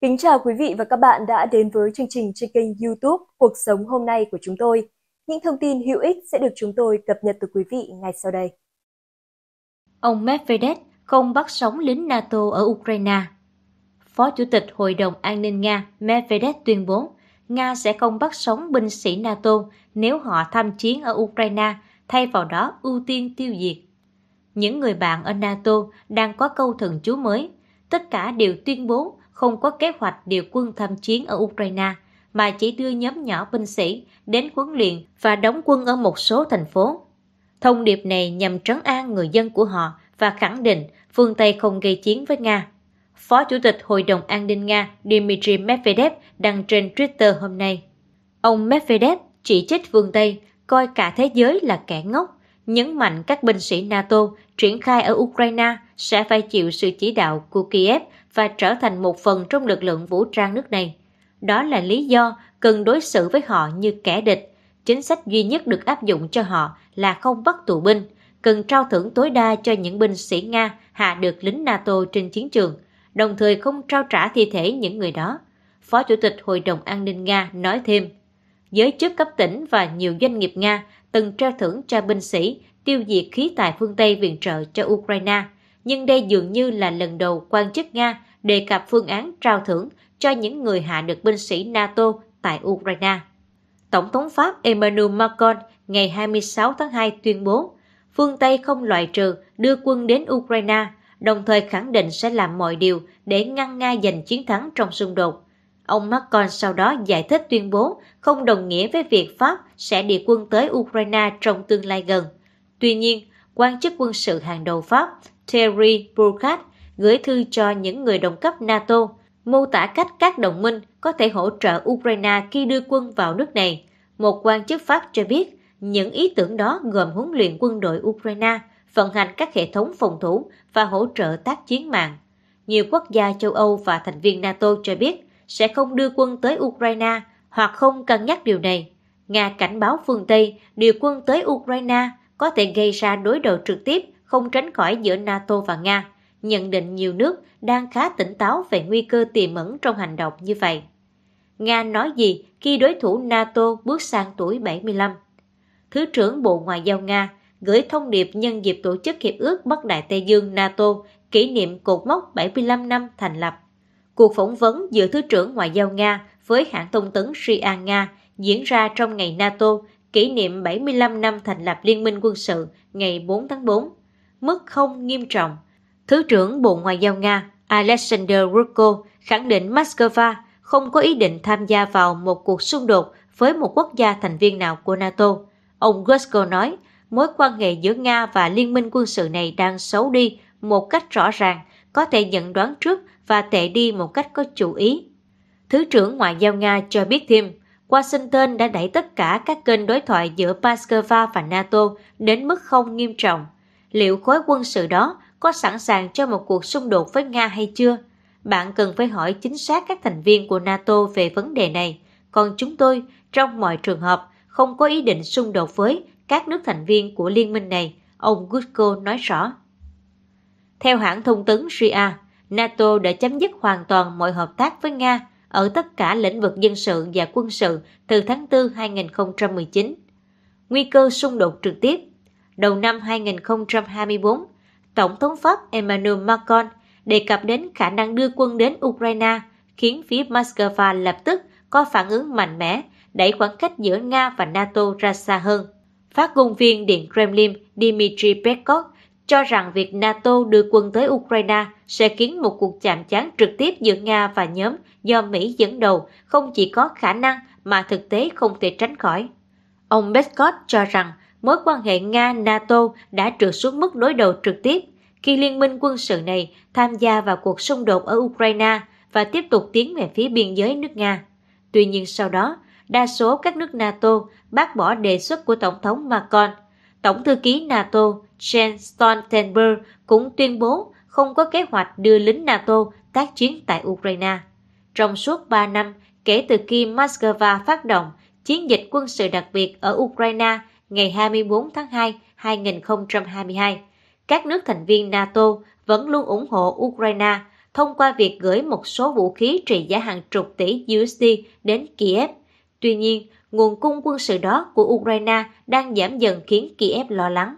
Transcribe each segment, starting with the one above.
Kính chào quý vị và các bạn đã đến với chương trình trên kênh YouTube Cuộc sống hôm nay của chúng tôi. Những thông tin hữu ích sẽ được chúng tôi cập nhật từ quý vị ngay sau đây. Ông Medvedev không bắt sống lính NATO ở Ukraine. Phó Chủ tịch Hội đồng An ninh Nga Medvedev tuyên bố Nga sẽ không bắt sống binh sĩ NATO nếu họ tham chiến ở Ukraine, thay vào đó ưu tiên tiêu diệt. Những người bạn ở NATO đang có câu thần chú mới. Tất cả đều tuyên bố không có kế hoạch điều quân tham chiến ở Ukraine, mà chỉ đưa nhóm nhỏ binh sĩ đến huấn luyện và đóng quân ở một số thành phố. Thông điệp này nhằm trấn an người dân của họ và khẳng định phương Tây không gây chiến với Nga. Phó Chủ tịch Hội đồng An ninh Nga Dmitry Medvedev đăng trên Twitter hôm nay. Ông Medvedev chỉ trích phương Tây coi cả thế giới là kẻ ngốc, nhấn mạnh các binh sĩ NATO triển khai ở Ukraine sẽ phải chịu sự chỉ đạo của Kiev và trở thành một phần trong lực lượng vũ trang nước này. Đó là lý do cần đối xử với họ như kẻ địch. Chính sách duy nhất được áp dụng cho họ là không bắt tù binh, cần trao thưởng tối đa cho những binh sĩ Nga hạ được lính NATO trên chiến trường, đồng thời không trao trả thi thể những người đó. Phó Chủ tịch Hội đồng An ninh Nga nói thêm, giới chức cấp tỉnh và nhiều doanh nghiệp Nga từng trao thưởng cho binh sĩ tiêu diệt khí tài phương Tây viện trợ cho Ukraine – nhưng đây dường như là lần đầu quan chức Nga đề cập phương án trao thưởng cho những người hạ được binh sĩ NATO tại Ukraine. Tổng thống Pháp Emmanuel Macron ngày 26 tháng 2 tuyên bố phương Tây không loại trừ đưa quân đến Ukraine, đồng thời khẳng định sẽ làm mọi điều để ngăn Nga giành chiến thắng trong xung đột. Ông Macron sau đó giải thích tuyên bố không đồng nghĩa với việc Pháp sẽ địa quân tới Ukraine trong tương lai gần. Tuy nhiên, quan chức quân sự hàng đầu Pháp Terry Burkhardt gửi thư cho những người đồng cấp NATO, mô tả cách các đồng minh có thể hỗ trợ Ukraine khi đưa quân vào nước này. Một quan chức Pháp cho biết những ý tưởng đó gồm huấn luyện quân đội Ukraine, vận hành các hệ thống phòng thủ và hỗ trợ tác chiến mạng. Nhiều quốc gia châu Âu và thành viên NATO cho biết sẽ không đưa quân tới Ukraine hoặc không cân nhắc điều này. Nga cảnh báo phương Tây điều quân tới Ukraine có thể gây ra đối đầu trực tiếp không tránh khỏi giữa NATO và Nga, nhận định nhiều nước đang khá tỉnh táo về nguy cơ tiềm ẩn trong hành động như vậy. Nga nói gì khi đối thủ NATO bước sang tuổi 75? Thứ trưởng Bộ Ngoại giao Nga gửi thông điệp nhân dịp tổ chức Hiệp ước Bắc Đại Tây Dương NATO kỷ niệm cột mốc 75 năm thành lập. Cuộc phỏng vấn giữa Thứ trưởng Ngoại giao Nga với hãng thông tấn Ria Nga diễn ra trong ngày NATO kỷ niệm 75 năm thành lập Liên minh quân sự ngày 4 tháng 4 mức không nghiêm trọng. Thứ trưởng Bộ Ngoại giao Nga Alexander Ruko khẳng định Moscow không có ý định tham gia vào một cuộc xung đột với một quốc gia thành viên nào của NATO. Ông Gusko nói, mối quan hệ giữa Nga và liên minh quân sự này đang xấu đi một cách rõ ràng, có thể nhận đoán trước và tệ đi một cách có chủ ý. Thứ trưởng Ngoại giao Nga cho biết thêm, Washington đã đẩy tất cả các kênh đối thoại giữa Moscow và NATO đến mức không nghiêm trọng liệu khối quân sự đó có sẵn sàng cho một cuộc xung đột với Nga hay chưa? Bạn cần phải hỏi chính xác các thành viên của NATO về vấn đề này, còn chúng tôi trong mọi trường hợp không có ý định xung đột với các nước thành viên của liên minh này, ông Gutko nói rõ. Theo hãng thông tấn RIA, NATO đã chấm dứt hoàn toàn mọi hợp tác với Nga ở tất cả lĩnh vực dân sự và quân sự từ tháng 4 2019. Nguy cơ xung đột trực tiếp đầu năm 2024, Tổng thống Pháp Emmanuel Macron đề cập đến khả năng đưa quân đến Ukraine, khiến phía Moscow lập tức có phản ứng mạnh mẽ, đẩy khoảng cách giữa Nga và NATO ra xa hơn. Phát ngôn viên Điện Kremlin Dmitry Peskov cho rằng việc NATO đưa quân tới Ukraine sẽ khiến một cuộc chạm trán trực tiếp giữa Nga và nhóm do Mỹ dẫn đầu không chỉ có khả năng mà thực tế không thể tránh khỏi. Ông Peskov cho rằng mối quan hệ Nga-NATO đã trượt xuống mức đối đầu trực tiếp khi liên minh quân sự này tham gia vào cuộc xung đột ở Ukraine và tiếp tục tiến về phía biên giới nước Nga. Tuy nhiên sau đó, đa số các nước NATO bác bỏ đề xuất của Tổng thống Macron. Tổng thư ký NATO Jens Stoltenberg cũng tuyên bố không có kế hoạch đưa lính NATO tác chiến tại Ukraine. Trong suốt 3 năm kể từ khi Moscow phát động chiến dịch quân sự đặc biệt ở Ukraine ngày 24 tháng 2, 2022, các nước thành viên NATO vẫn luôn ủng hộ Ukraine thông qua việc gửi một số vũ khí trị giá hàng chục tỷ USD đến Kiev. Tuy nhiên, nguồn cung quân sự đó của Ukraine đang giảm dần khiến Kiev lo lắng.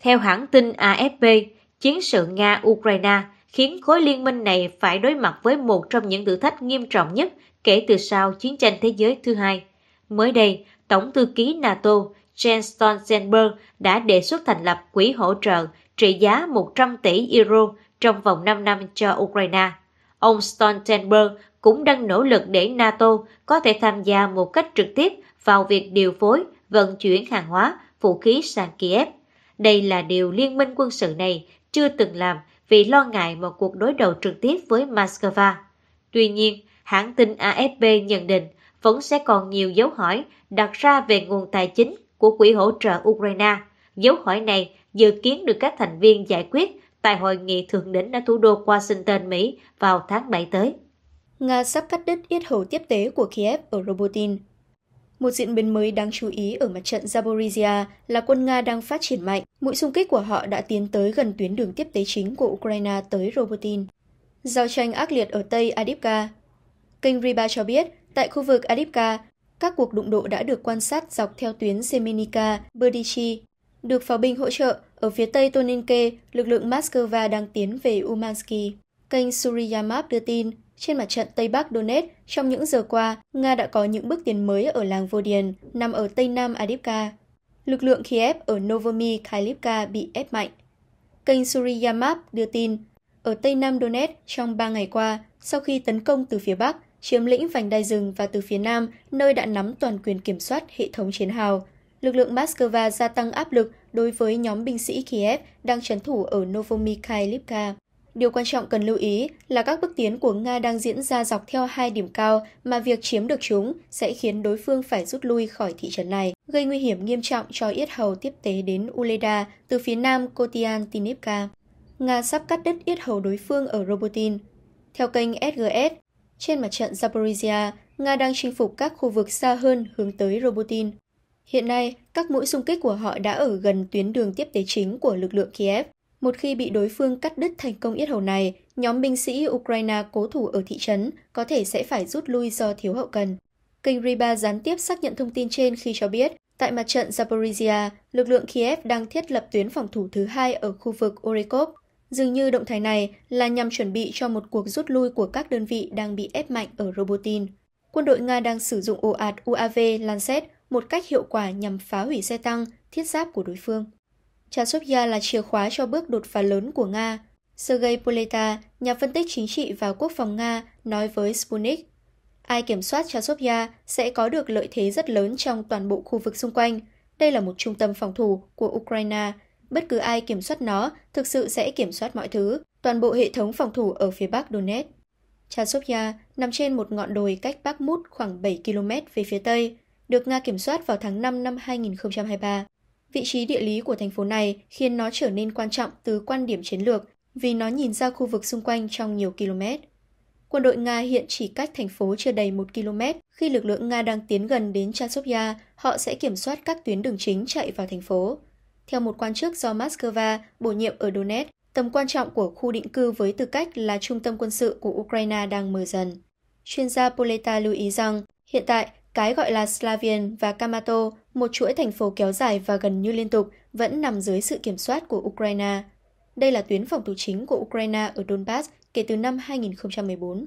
Theo hãng tin AFP, chiến sự Nga-Ukraine khiến khối liên minh này phải đối mặt với một trong những thử thách nghiêm trọng nhất kể từ sau chiến tranh thế giới thứ hai. Mới đây, Tổng thư ký NATO Jens Stoltenberg đã đề xuất thành lập quỹ hỗ trợ trị giá 100 tỷ euro trong vòng 5 năm cho Ukraine. Ông Stoltenberg cũng đang nỗ lực để NATO có thể tham gia một cách trực tiếp vào việc điều phối, vận chuyển hàng hóa, vũ khí sang Kiev. Đây là điều liên minh quân sự này chưa từng làm vì lo ngại một cuộc đối đầu trực tiếp với Moscow. Tuy nhiên, hãng tin AFP nhận định vẫn sẽ còn nhiều dấu hỏi đặt ra về nguồn tài chính của Quỹ hỗ trợ Ukraine. Dấu hỏi này dự kiến được các thành viên giải quyết tại hội nghị thượng đỉnh ở thủ đô Washington, Mỹ vào tháng 7 tới. Nga sắp cắt đứt yết hầu tiếp tế của Kiev ở Robotin. Một diễn biến mới đáng chú ý ở mặt trận Zaporizhia là quân Nga đang phát triển mạnh. Mũi xung kích của họ đã tiến tới gần tuyến đường tiếp tế chính của Ukraine tới Robotin. Giao tranh ác liệt ở Tây Adipka Kênh Riba cho biết, tại khu vực Adipka, các cuộc đụng độ đã được quan sát dọc theo tuyến Semenica, Berdichi. Được pháo binh hỗ trợ, ở phía tây Toninke, lực lượng Moscow đang tiến về Umansky. Kênh Suryamap đưa tin, trên mặt trận Tây Bắc Donetsk, trong những giờ qua, Nga đã có những bước tiến mới ở làng Vodian, nằm ở tây nam Adipka. Lực lượng Kiev ở Novomy Khalivka bị ép mạnh. Kênh Suryamap đưa tin, ở tây nam Donetsk trong 3 ngày qua, sau khi tấn công từ phía Bắc, chiếm lĩnh vành đai rừng và từ phía nam, nơi đã nắm toàn quyền kiểm soát hệ thống chiến hào. Lực lượng Moscow gia tăng áp lực đối với nhóm binh sĩ Kiev đang trấn thủ ở Novomikhailivka. Điều quan trọng cần lưu ý là các bước tiến của Nga đang diễn ra dọc theo hai điểm cao mà việc chiếm được chúng sẽ khiến đối phương phải rút lui khỏi thị trấn này, gây nguy hiểm nghiêm trọng cho Yết Hầu tiếp tế đến Uleda từ phía nam Kotian Tinivka. Nga sắp cắt đứt Yết Hầu đối phương ở Robotin. Theo kênh SGS, trên mặt trận Zaporizhia, Nga đang chinh phục các khu vực xa hơn hướng tới Robotin. Hiện nay, các mũi xung kích của họ đã ở gần tuyến đường tiếp tế chính của lực lượng Kiev. Một khi bị đối phương cắt đứt thành công yết hầu này, nhóm binh sĩ Ukraine cố thủ ở thị trấn có thể sẽ phải rút lui do thiếu hậu cần. Kênh Riba gián tiếp xác nhận thông tin trên khi cho biết, tại mặt trận Zaporizhia, lực lượng Kiev đang thiết lập tuyến phòng thủ thứ hai ở khu vực Orekov Dường như động thái này là nhằm chuẩn bị cho một cuộc rút lui của các đơn vị đang bị ép mạnh ở Robotin. Quân đội Nga đang sử dụng ồ ạt UAV Lancet một cách hiệu quả nhằm phá hủy xe tăng, thiết giáp của đối phương. Chasovia là chìa khóa cho bước đột phá lớn của Nga. Sergei Poleta, nhà phân tích chính trị và quốc phòng Nga, nói với Sputnik. Ai kiểm soát Chasovia sẽ có được lợi thế rất lớn trong toàn bộ khu vực xung quanh. Đây là một trung tâm phòng thủ của Ukraine bất cứ ai kiểm soát nó thực sự sẽ kiểm soát mọi thứ, toàn bộ hệ thống phòng thủ ở phía bắc Donetsk. Chasovya nằm trên một ngọn đồi cách Bắc Mút khoảng 7 km về phía tây, được Nga kiểm soát vào tháng 5 năm 2023. Vị trí địa lý của thành phố này khiến nó trở nên quan trọng từ quan điểm chiến lược vì nó nhìn ra khu vực xung quanh trong nhiều km. Quân đội Nga hiện chỉ cách thành phố chưa đầy 1 km. Khi lực lượng Nga đang tiến gần đến Chasovya, họ sẽ kiểm soát các tuyến đường chính chạy vào thành phố. Theo một quan chức do Moscow bổ nhiệm ở Donetsk, tầm quan trọng của khu định cư với tư cách là trung tâm quân sự của Ukraine đang mở dần. Chuyên gia Poleta lưu ý rằng, hiện tại, cái gọi là Slavian và Kamato, một chuỗi thành phố kéo dài và gần như liên tục, vẫn nằm dưới sự kiểm soát của Ukraine. Đây là tuyến phòng thủ chính của Ukraine ở Donbass kể từ năm 2014.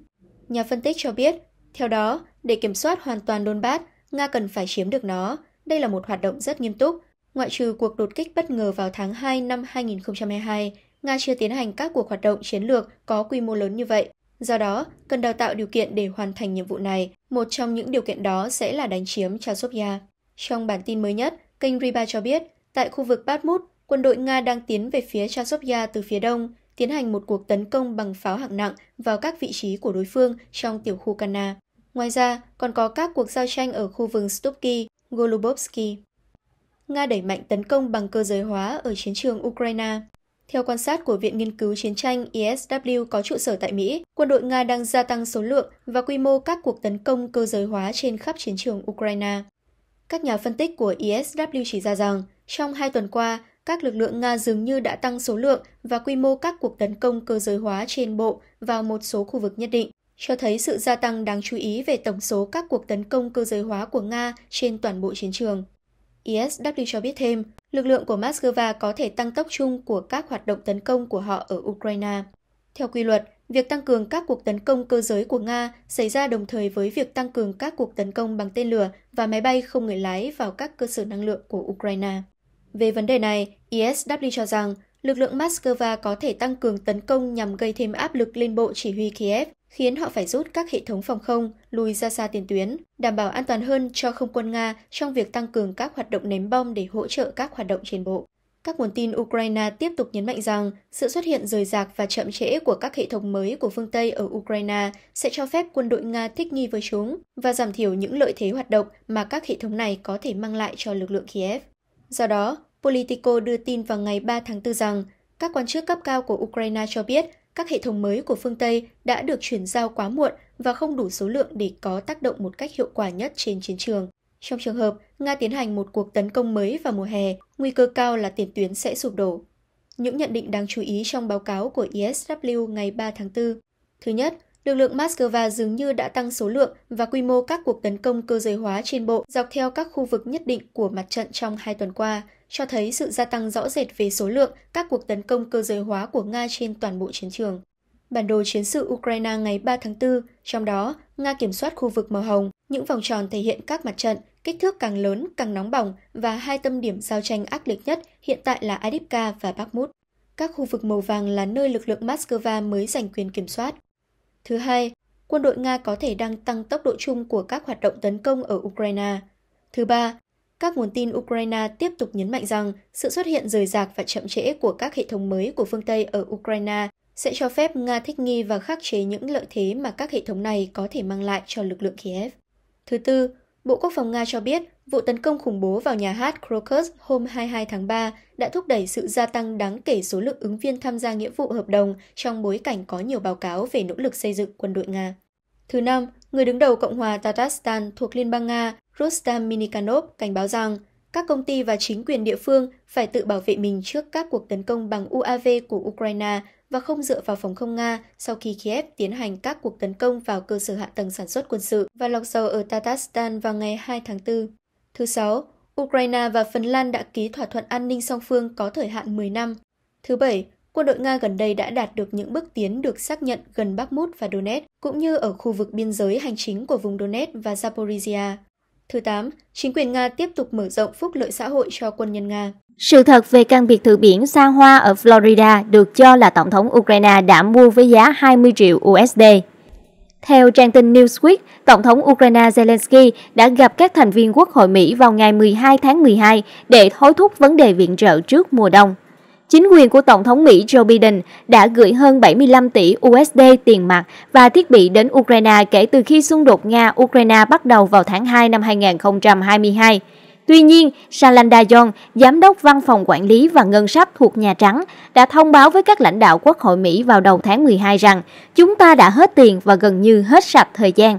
Nhà phân tích cho biết, theo đó, để kiểm soát hoàn toàn Donbass, Nga cần phải chiếm được nó. Đây là một hoạt động rất nghiêm túc, Ngoại trừ cuộc đột kích bất ngờ vào tháng 2 năm 2022, Nga chưa tiến hành các cuộc hoạt động chiến lược có quy mô lớn như vậy. Do đó, cần đào tạo điều kiện để hoàn thành nhiệm vụ này. Một trong những điều kiện đó sẽ là đánh chiếm Chasovia. Trong bản tin mới nhất, kênh Riba cho biết, tại khu vực Bakhmut, quân đội Nga đang tiến về phía Chasovia từ phía đông, tiến hành một cuộc tấn công bằng pháo hạng nặng vào các vị trí của đối phương trong tiểu khu Kana. Ngoài ra, còn có các cuộc giao tranh ở khu vực Stupki, Golubovsky. Nga đẩy mạnh tấn công bằng cơ giới hóa ở chiến trường Ukraine. Theo quan sát của Viện Nghiên cứu Chiến tranh ISW e có trụ sở tại Mỹ, quân đội Nga đang gia tăng số lượng và quy mô các cuộc tấn công cơ giới hóa trên khắp chiến trường Ukraine. Các nhà phân tích của ISW e chỉ ra rằng, trong hai tuần qua, các lực lượng Nga dường như đã tăng số lượng và quy mô các cuộc tấn công cơ giới hóa trên bộ vào một số khu vực nhất định, cho thấy sự gia tăng đáng chú ý về tổng số các cuộc tấn công cơ giới hóa của Nga trên toàn bộ chiến trường. ISW cho biết thêm, lực lượng của Moscow có thể tăng tốc chung của các hoạt động tấn công của họ ở Ukraine. Theo quy luật, việc tăng cường các cuộc tấn công cơ giới của Nga xảy ra đồng thời với việc tăng cường các cuộc tấn công bằng tên lửa và máy bay không người lái vào các cơ sở năng lượng của Ukraine. Về vấn đề này, ISW cho rằng lực lượng Moscow có thể tăng cường tấn công nhằm gây thêm áp lực lên bộ chỉ huy Kiev khiến họ phải rút các hệ thống phòng không lùi ra xa tiền tuyến, đảm bảo an toàn hơn cho không quân Nga trong việc tăng cường các hoạt động ném bom để hỗ trợ các hoạt động trên bộ. Các nguồn tin Ukraine tiếp tục nhấn mạnh rằng sự xuất hiện rời rạc và chậm trễ của các hệ thống mới của phương Tây ở Ukraine sẽ cho phép quân đội Nga thích nghi với chúng và giảm thiểu những lợi thế hoạt động mà các hệ thống này có thể mang lại cho lực lượng Kiev. Do đó, Politico đưa tin vào ngày 3 tháng 4 rằng các quan chức cấp cao của Ukraine cho biết các hệ thống mới của phương Tây đã được chuyển giao quá muộn và không đủ số lượng để có tác động một cách hiệu quả nhất trên chiến trường. Trong trường hợp Nga tiến hành một cuộc tấn công mới vào mùa hè, nguy cơ cao là tiền tuyến sẽ sụp đổ. Những nhận định đáng chú ý trong báo cáo của ISW ngày 3 tháng 4. Thứ nhất, lực lượng Moscow dường như đã tăng số lượng và quy mô các cuộc tấn công cơ giới hóa trên bộ dọc theo các khu vực nhất định của mặt trận trong hai tuần qua, cho thấy sự gia tăng rõ rệt về số lượng các cuộc tấn công cơ giới hóa của Nga trên toàn bộ chiến trường. Bản đồ chiến sự Ukraine ngày 3 tháng 4, trong đó Nga kiểm soát khu vực màu hồng, những vòng tròn thể hiện các mặt trận, kích thước càng lớn càng nóng bỏng và hai tâm điểm giao tranh ác liệt nhất hiện tại là Adipka và Bakhmut. Các khu vực màu vàng là nơi lực lượng Moscow mới giành quyền kiểm soát. Thứ hai, quân đội Nga có thể đang tăng tốc độ chung của các hoạt động tấn công ở Ukraine. Thứ ba, các nguồn tin Ukraine tiếp tục nhấn mạnh rằng sự xuất hiện rời rạc và chậm trễ của các hệ thống mới của phương Tây ở Ukraine sẽ cho phép Nga thích nghi và khắc chế những lợi thế mà các hệ thống này có thể mang lại cho lực lượng Kiev. Thứ tư, Bộ Quốc phòng Nga cho biết vụ tấn công khủng bố vào nhà hát Krokus hôm 22 tháng 3 đã thúc đẩy sự gia tăng đáng kể số lượng ứng viên tham gia nghĩa vụ hợp đồng trong bối cảnh có nhiều báo cáo về nỗ lực xây dựng quân đội Nga. Thứ năm, người đứng đầu Cộng hòa Tatarstan thuộc Liên bang Nga Rostam Minikanov cảnh báo rằng các công ty và chính quyền địa phương phải tự bảo vệ mình trước các cuộc tấn công bằng UAV của Ukraine và không dựa vào phòng không Nga sau khi Kiev tiến hành các cuộc tấn công vào cơ sở hạ tầng sản xuất quân sự và lọc dầu ở Tatarstan vào ngày 2 tháng 4. Thứ Sáu, Ukraine và Phần Lan đã ký thỏa thuận an ninh song phương có thời hạn 10 năm. Thứ Bảy, quân đội Nga gần đây đã đạt được những bước tiến được xác nhận gần Bakhmut và Donetsk, cũng như ở khu vực biên giới hành chính của vùng Donetsk và Zaporizhia. Thứ 8, chính quyền Nga tiếp tục mở rộng phúc lợi xã hội cho quân nhân Nga. Sự thật về căn biệt thự biển xa hoa ở Florida được cho là Tổng thống Ukraine đã mua với giá 20 triệu USD. Theo trang tin Newsweek, Tổng thống Ukraine Zelensky đã gặp các thành viên Quốc hội Mỹ vào ngày 12 tháng 12 để thối thúc vấn đề viện trợ trước mùa đông chính quyền của Tổng thống Mỹ Joe Biden đã gửi hơn 75 tỷ USD tiền mặt và thiết bị đến Ukraine kể từ khi xung đột Nga-Ukraine bắt đầu vào tháng 2 năm 2022. Tuy nhiên, Shalanda Young, giám đốc văn phòng quản lý và ngân sách thuộc Nhà Trắng, đã thông báo với các lãnh đạo Quốc hội Mỹ vào đầu tháng 12 rằng chúng ta đã hết tiền và gần như hết sạch thời gian.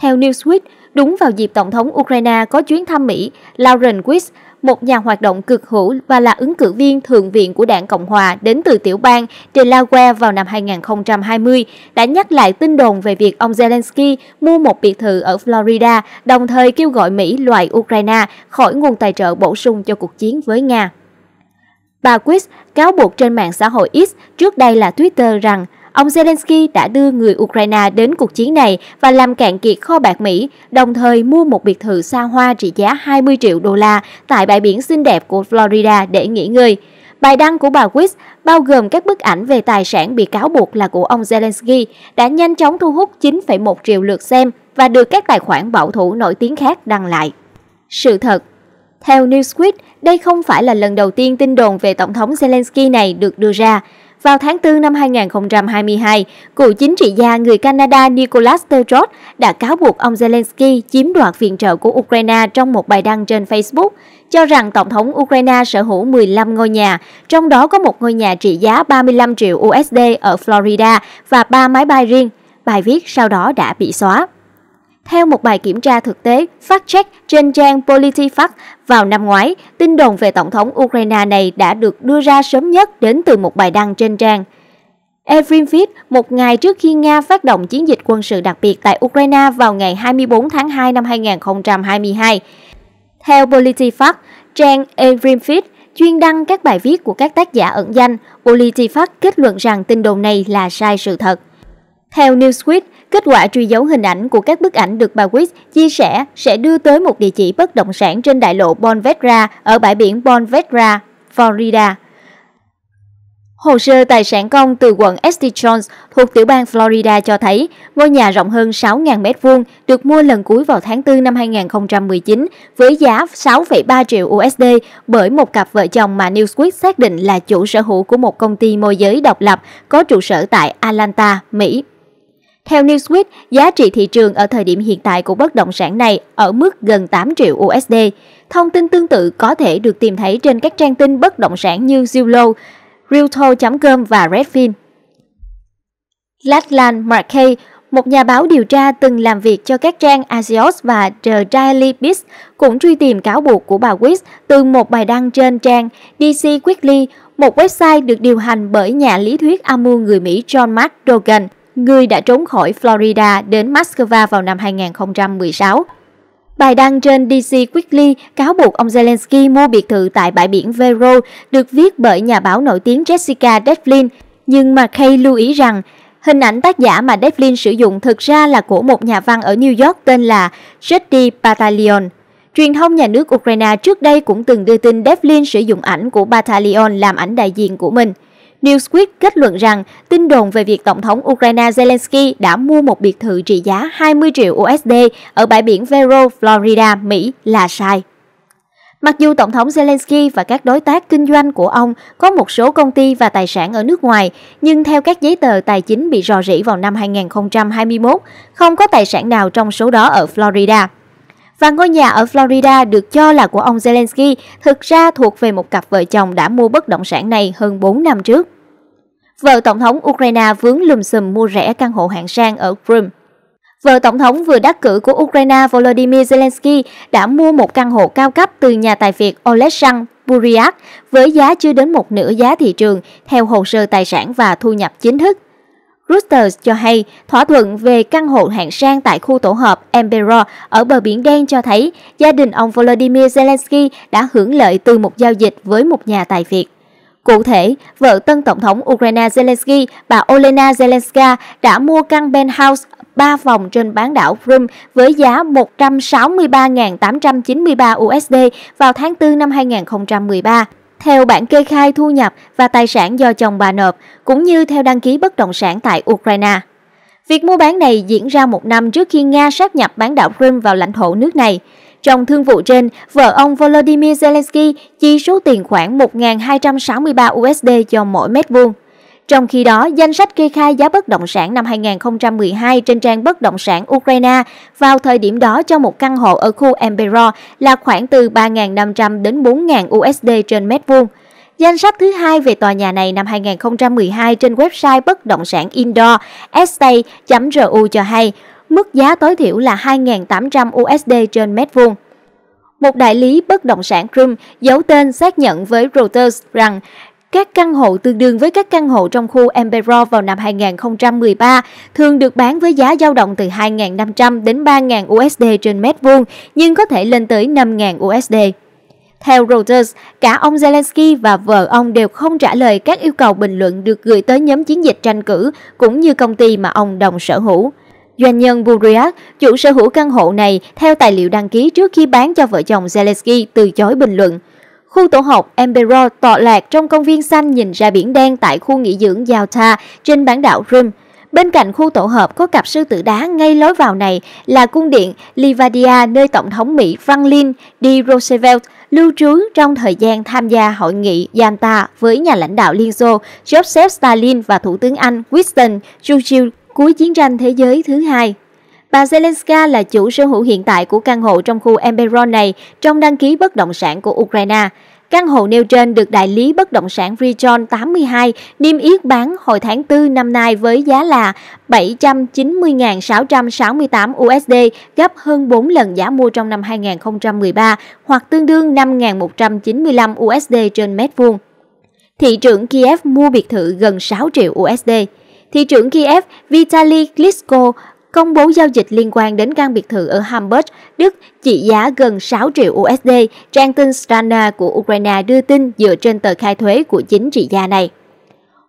Theo Newsweek, đúng vào dịp Tổng thống Ukraine có chuyến thăm Mỹ, Lauren Quist, một nhà hoạt động cực hữu và là ứng cử viên thượng viện của đảng Cộng Hòa đến từ tiểu bang Delaware vào năm 2020, đã nhắc lại tin đồn về việc ông Zelensky mua một biệt thự ở Florida, đồng thời kêu gọi Mỹ loại Ukraine khỏi nguồn tài trợ bổ sung cho cuộc chiến với Nga. Bà Quist cáo buộc trên mạng xã hội X, trước đây là Twitter rằng Ông Zelensky đã đưa người Ukraine đến cuộc chiến này và làm cạn kiệt kho bạc Mỹ, đồng thời mua một biệt thự xa hoa trị giá 20 triệu đô la tại bãi biển xinh đẹp của Florida để nghỉ ngơi. Bài đăng của bà Wiss bao gồm các bức ảnh về tài sản bị cáo buộc là của ông Zelensky đã nhanh chóng thu hút 9,1 triệu lượt xem và được các tài khoản bảo thủ nổi tiếng khác đăng lại. Sự thật Theo Newsweek, đây không phải là lần đầu tiên tin đồn về Tổng thống Zelensky này được đưa ra. Vào tháng 4 năm 2022, cựu chính trị gia người Canada Nicolas Sturgeon đã cáo buộc ông Zelensky chiếm đoạt viện trợ của Ukraine trong một bài đăng trên Facebook, cho rằng Tổng thống Ukraine sở hữu 15 ngôi nhà, trong đó có một ngôi nhà trị giá 35 triệu USD ở Florida và ba máy bay riêng. Bài viết sau đó đã bị xóa. Theo một bài kiểm tra thực tế phát check trên trang PolitiFact vào năm ngoái, tin đồn về Tổng thống Ukraine này đã được đưa ra sớm nhất đến từ một bài đăng trên trang. Evrimfit, một ngày trước khi Nga phát động chiến dịch quân sự đặc biệt tại Ukraine vào ngày 24 tháng 2 năm 2022. Theo PolitiFact, trang Evrimfit chuyên đăng các bài viết của các tác giả ẩn danh, PolitiFact kết luận rằng tin đồn này là sai sự thật. Theo Newsweek, Kết quả truy dấu hình ảnh của các bức ảnh được bà Witt chia sẻ sẽ đưa tới một địa chỉ bất động sản trên đại lộ Bonvedra ở bãi biển Bonvedra, Florida. Hồ sơ tài sản công từ quận St. John's thuộc tiểu bang Florida cho thấy ngôi nhà rộng hơn 6.000 m2 được mua lần cuối vào tháng 4 năm 2019 với giá 6,3 triệu USD bởi một cặp vợ chồng mà Newsweek xác định là chủ sở hữu của một công ty môi giới độc lập có trụ sở tại Atlanta, Mỹ. Theo Newsweek, giá trị thị trường ở thời điểm hiện tại của bất động sản này ở mức gần 8 triệu USD. Thông tin tương tự có thể được tìm thấy trên các trang tin bất động sản như Zillow, Realtor.com và Redfin. Lachlan Markey, một nhà báo điều tra từng làm việc cho các trang Axios và The Daily Beast, cũng truy tìm cáo buộc của bà West từ một bài đăng trên trang DC Weekly, một website được điều hành bởi nhà lý thuyết âm mưu người Mỹ John Mark Dogan người đã trốn khỏi Florida đến Moscow vào năm 2016. Bài đăng trên DC Weekly cáo buộc ông Zelensky mua biệt thự tại bãi biển Vero được viết bởi nhà báo nổi tiếng Jessica Devlin, nhưng mà Kay lưu ý rằng Hình ảnh tác giả mà Devlin sử dụng thực ra là của một nhà văn ở New York tên là Jody Battalion. Truyền thông nhà nước Ukraine trước đây cũng từng đưa tin Devlin sử dụng ảnh của Battalion làm ảnh đại diện của mình. Newsweek kết luận rằng tin đồn về việc Tổng thống Ukraine Zelensky đã mua một biệt thự trị giá 20 triệu USD ở bãi biển Vero, Florida, Mỹ là sai. Mặc dù Tổng thống Zelensky và các đối tác kinh doanh của ông có một số công ty và tài sản ở nước ngoài, nhưng theo các giấy tờ tài chính bị rò rỉ vào năm 2021, không có tài sản nào trong số đó ở Florida và ngôi nhà ở Florida được cho là của ông Zelensky thực ra thuộc về một cặp vợ chồng đã mua bất động sản này hơn 4 năm trước. Vợ Tổng thống Ukraine vướng lùm xùm mua rẻ căn hộ hạng sang ở Crimea. Vợ Tổng thống vừa đắc cử của Ukraine Volodymyr Zelensky đã mua một căn hộ cao cấp từ nhà tài phiệt Oleksandr Buryak với giá chưa đến một nửa giá thị trường theo hồ sơ tài sản và thu nhập chính thức. Reuters cho hay, thỏa thuận về căn hộ hạng sang tại khu tổ hợp Embero ở bờ biển đen cho thấy gia đình ông Volodymyr Zelensky đã hưởng lợi từ một giao dịch với một nhà tài Việt. Cụ thể, vợ tân tổng thống Ukraine Zelensky, bà Olena Zelenska đã mua căn penthouse 3 phòng trên bán đảo Crimea với giá 163.893 USD vào tháng 4 năm 2013. Theo bản kê khai thu nhập và tài sản do chồng bà nộp, cũng như theo đăng ký bất động sản tại Ukraine. Việc mua bán này diễn ra một năm trước khi Nga sát nhập bán đảo Crimea vào lãnh thổ nước này. Trong thương vụ trên, vợ ông Volodymyr Zelensky chi số tiền khoảng 1.263 USD cho mỗi mét vuông. Trong khi đó, danh sách kê khai giá bất động sản năm 2012 trên trang bất động sản Ukraine vào thời điểm đó cho một căn hộ ở khu Embero là khoảng từ 3.500 đến 4.000 USD trên mét vuông. Danh sách thứ hai về tòa nhà này năm 2012 trên website bất động sản Indoor Estate.ru cho hay mức giá tối thiểu là 2.800 USD trên mét vuông một đại lý bất động sản Crum giấu tên xác nhận với Reuters rằng các căn hộ tương đương với các căn hộ trong khu Embero vào năm 2013 thường được bán với giá dao động từ 2.500 đến 3.000 USD trên mét vuông, nhưng có thể lên tới 5.000 USD. Theo Reuters, cả ông Zelensky và vợ ông đều không trả lời các yêu cầu bình luận được gửi tới nhóm chiến dịch tranh cử cũng như công ty mà ông đồng sở hữu. Doanh nhân Buriak, chủ sở hữu căn hộ này, theo tài liệu đăng ký trước khi bán cho vợ chồng Zelensky, từ chối bình luận. Khu tổ hợp Embero tọa lạc trong công viên xanh nhìn ra biển đen tại khu nghỉ dưỡng Yalta trên bán đảo Rim. Bên cạnh khu tổ hợp có cặp sư tử đá ngay lối vào này là cung điện Livadia nơi Tổng thống Mỹ Franklin D. Roosevelt lưu trú trong thời gian tham gia hội nghị Yalta với nhà lãnh đạo Liên Xô Joseph Stalin và Thủ tướng Anh Winston Churchill cuối chiến tranh thế giới thứ hai Bà Zelenska là chủ sở hữu hiện tại của căn hộ trong khu Emberon này trong đăng ký bất động sản của Ukraine. Căn hộ nêu trên được đại lý bất động sản Region 82 niêm yết bán hồi tháng 4 năm nay với giá là 790.668 USD, gấp hơn 4 lần giá mua trong năm 2013 hoặc tương đương 5.195 USD trên mét vuông. Thị trưởng Kiev mua biệt thự gần 6 triệu USD. Thị trưởng Kiev Vitaly Klitschko công bố giao dịch liên quan đến căn biệt thự ở Hamburg, Đức trị giá gần 6 triệu USD. Trang tin Strana của Ukraine đưa tin dựa trên tờ khai thuế của chính trị gia này.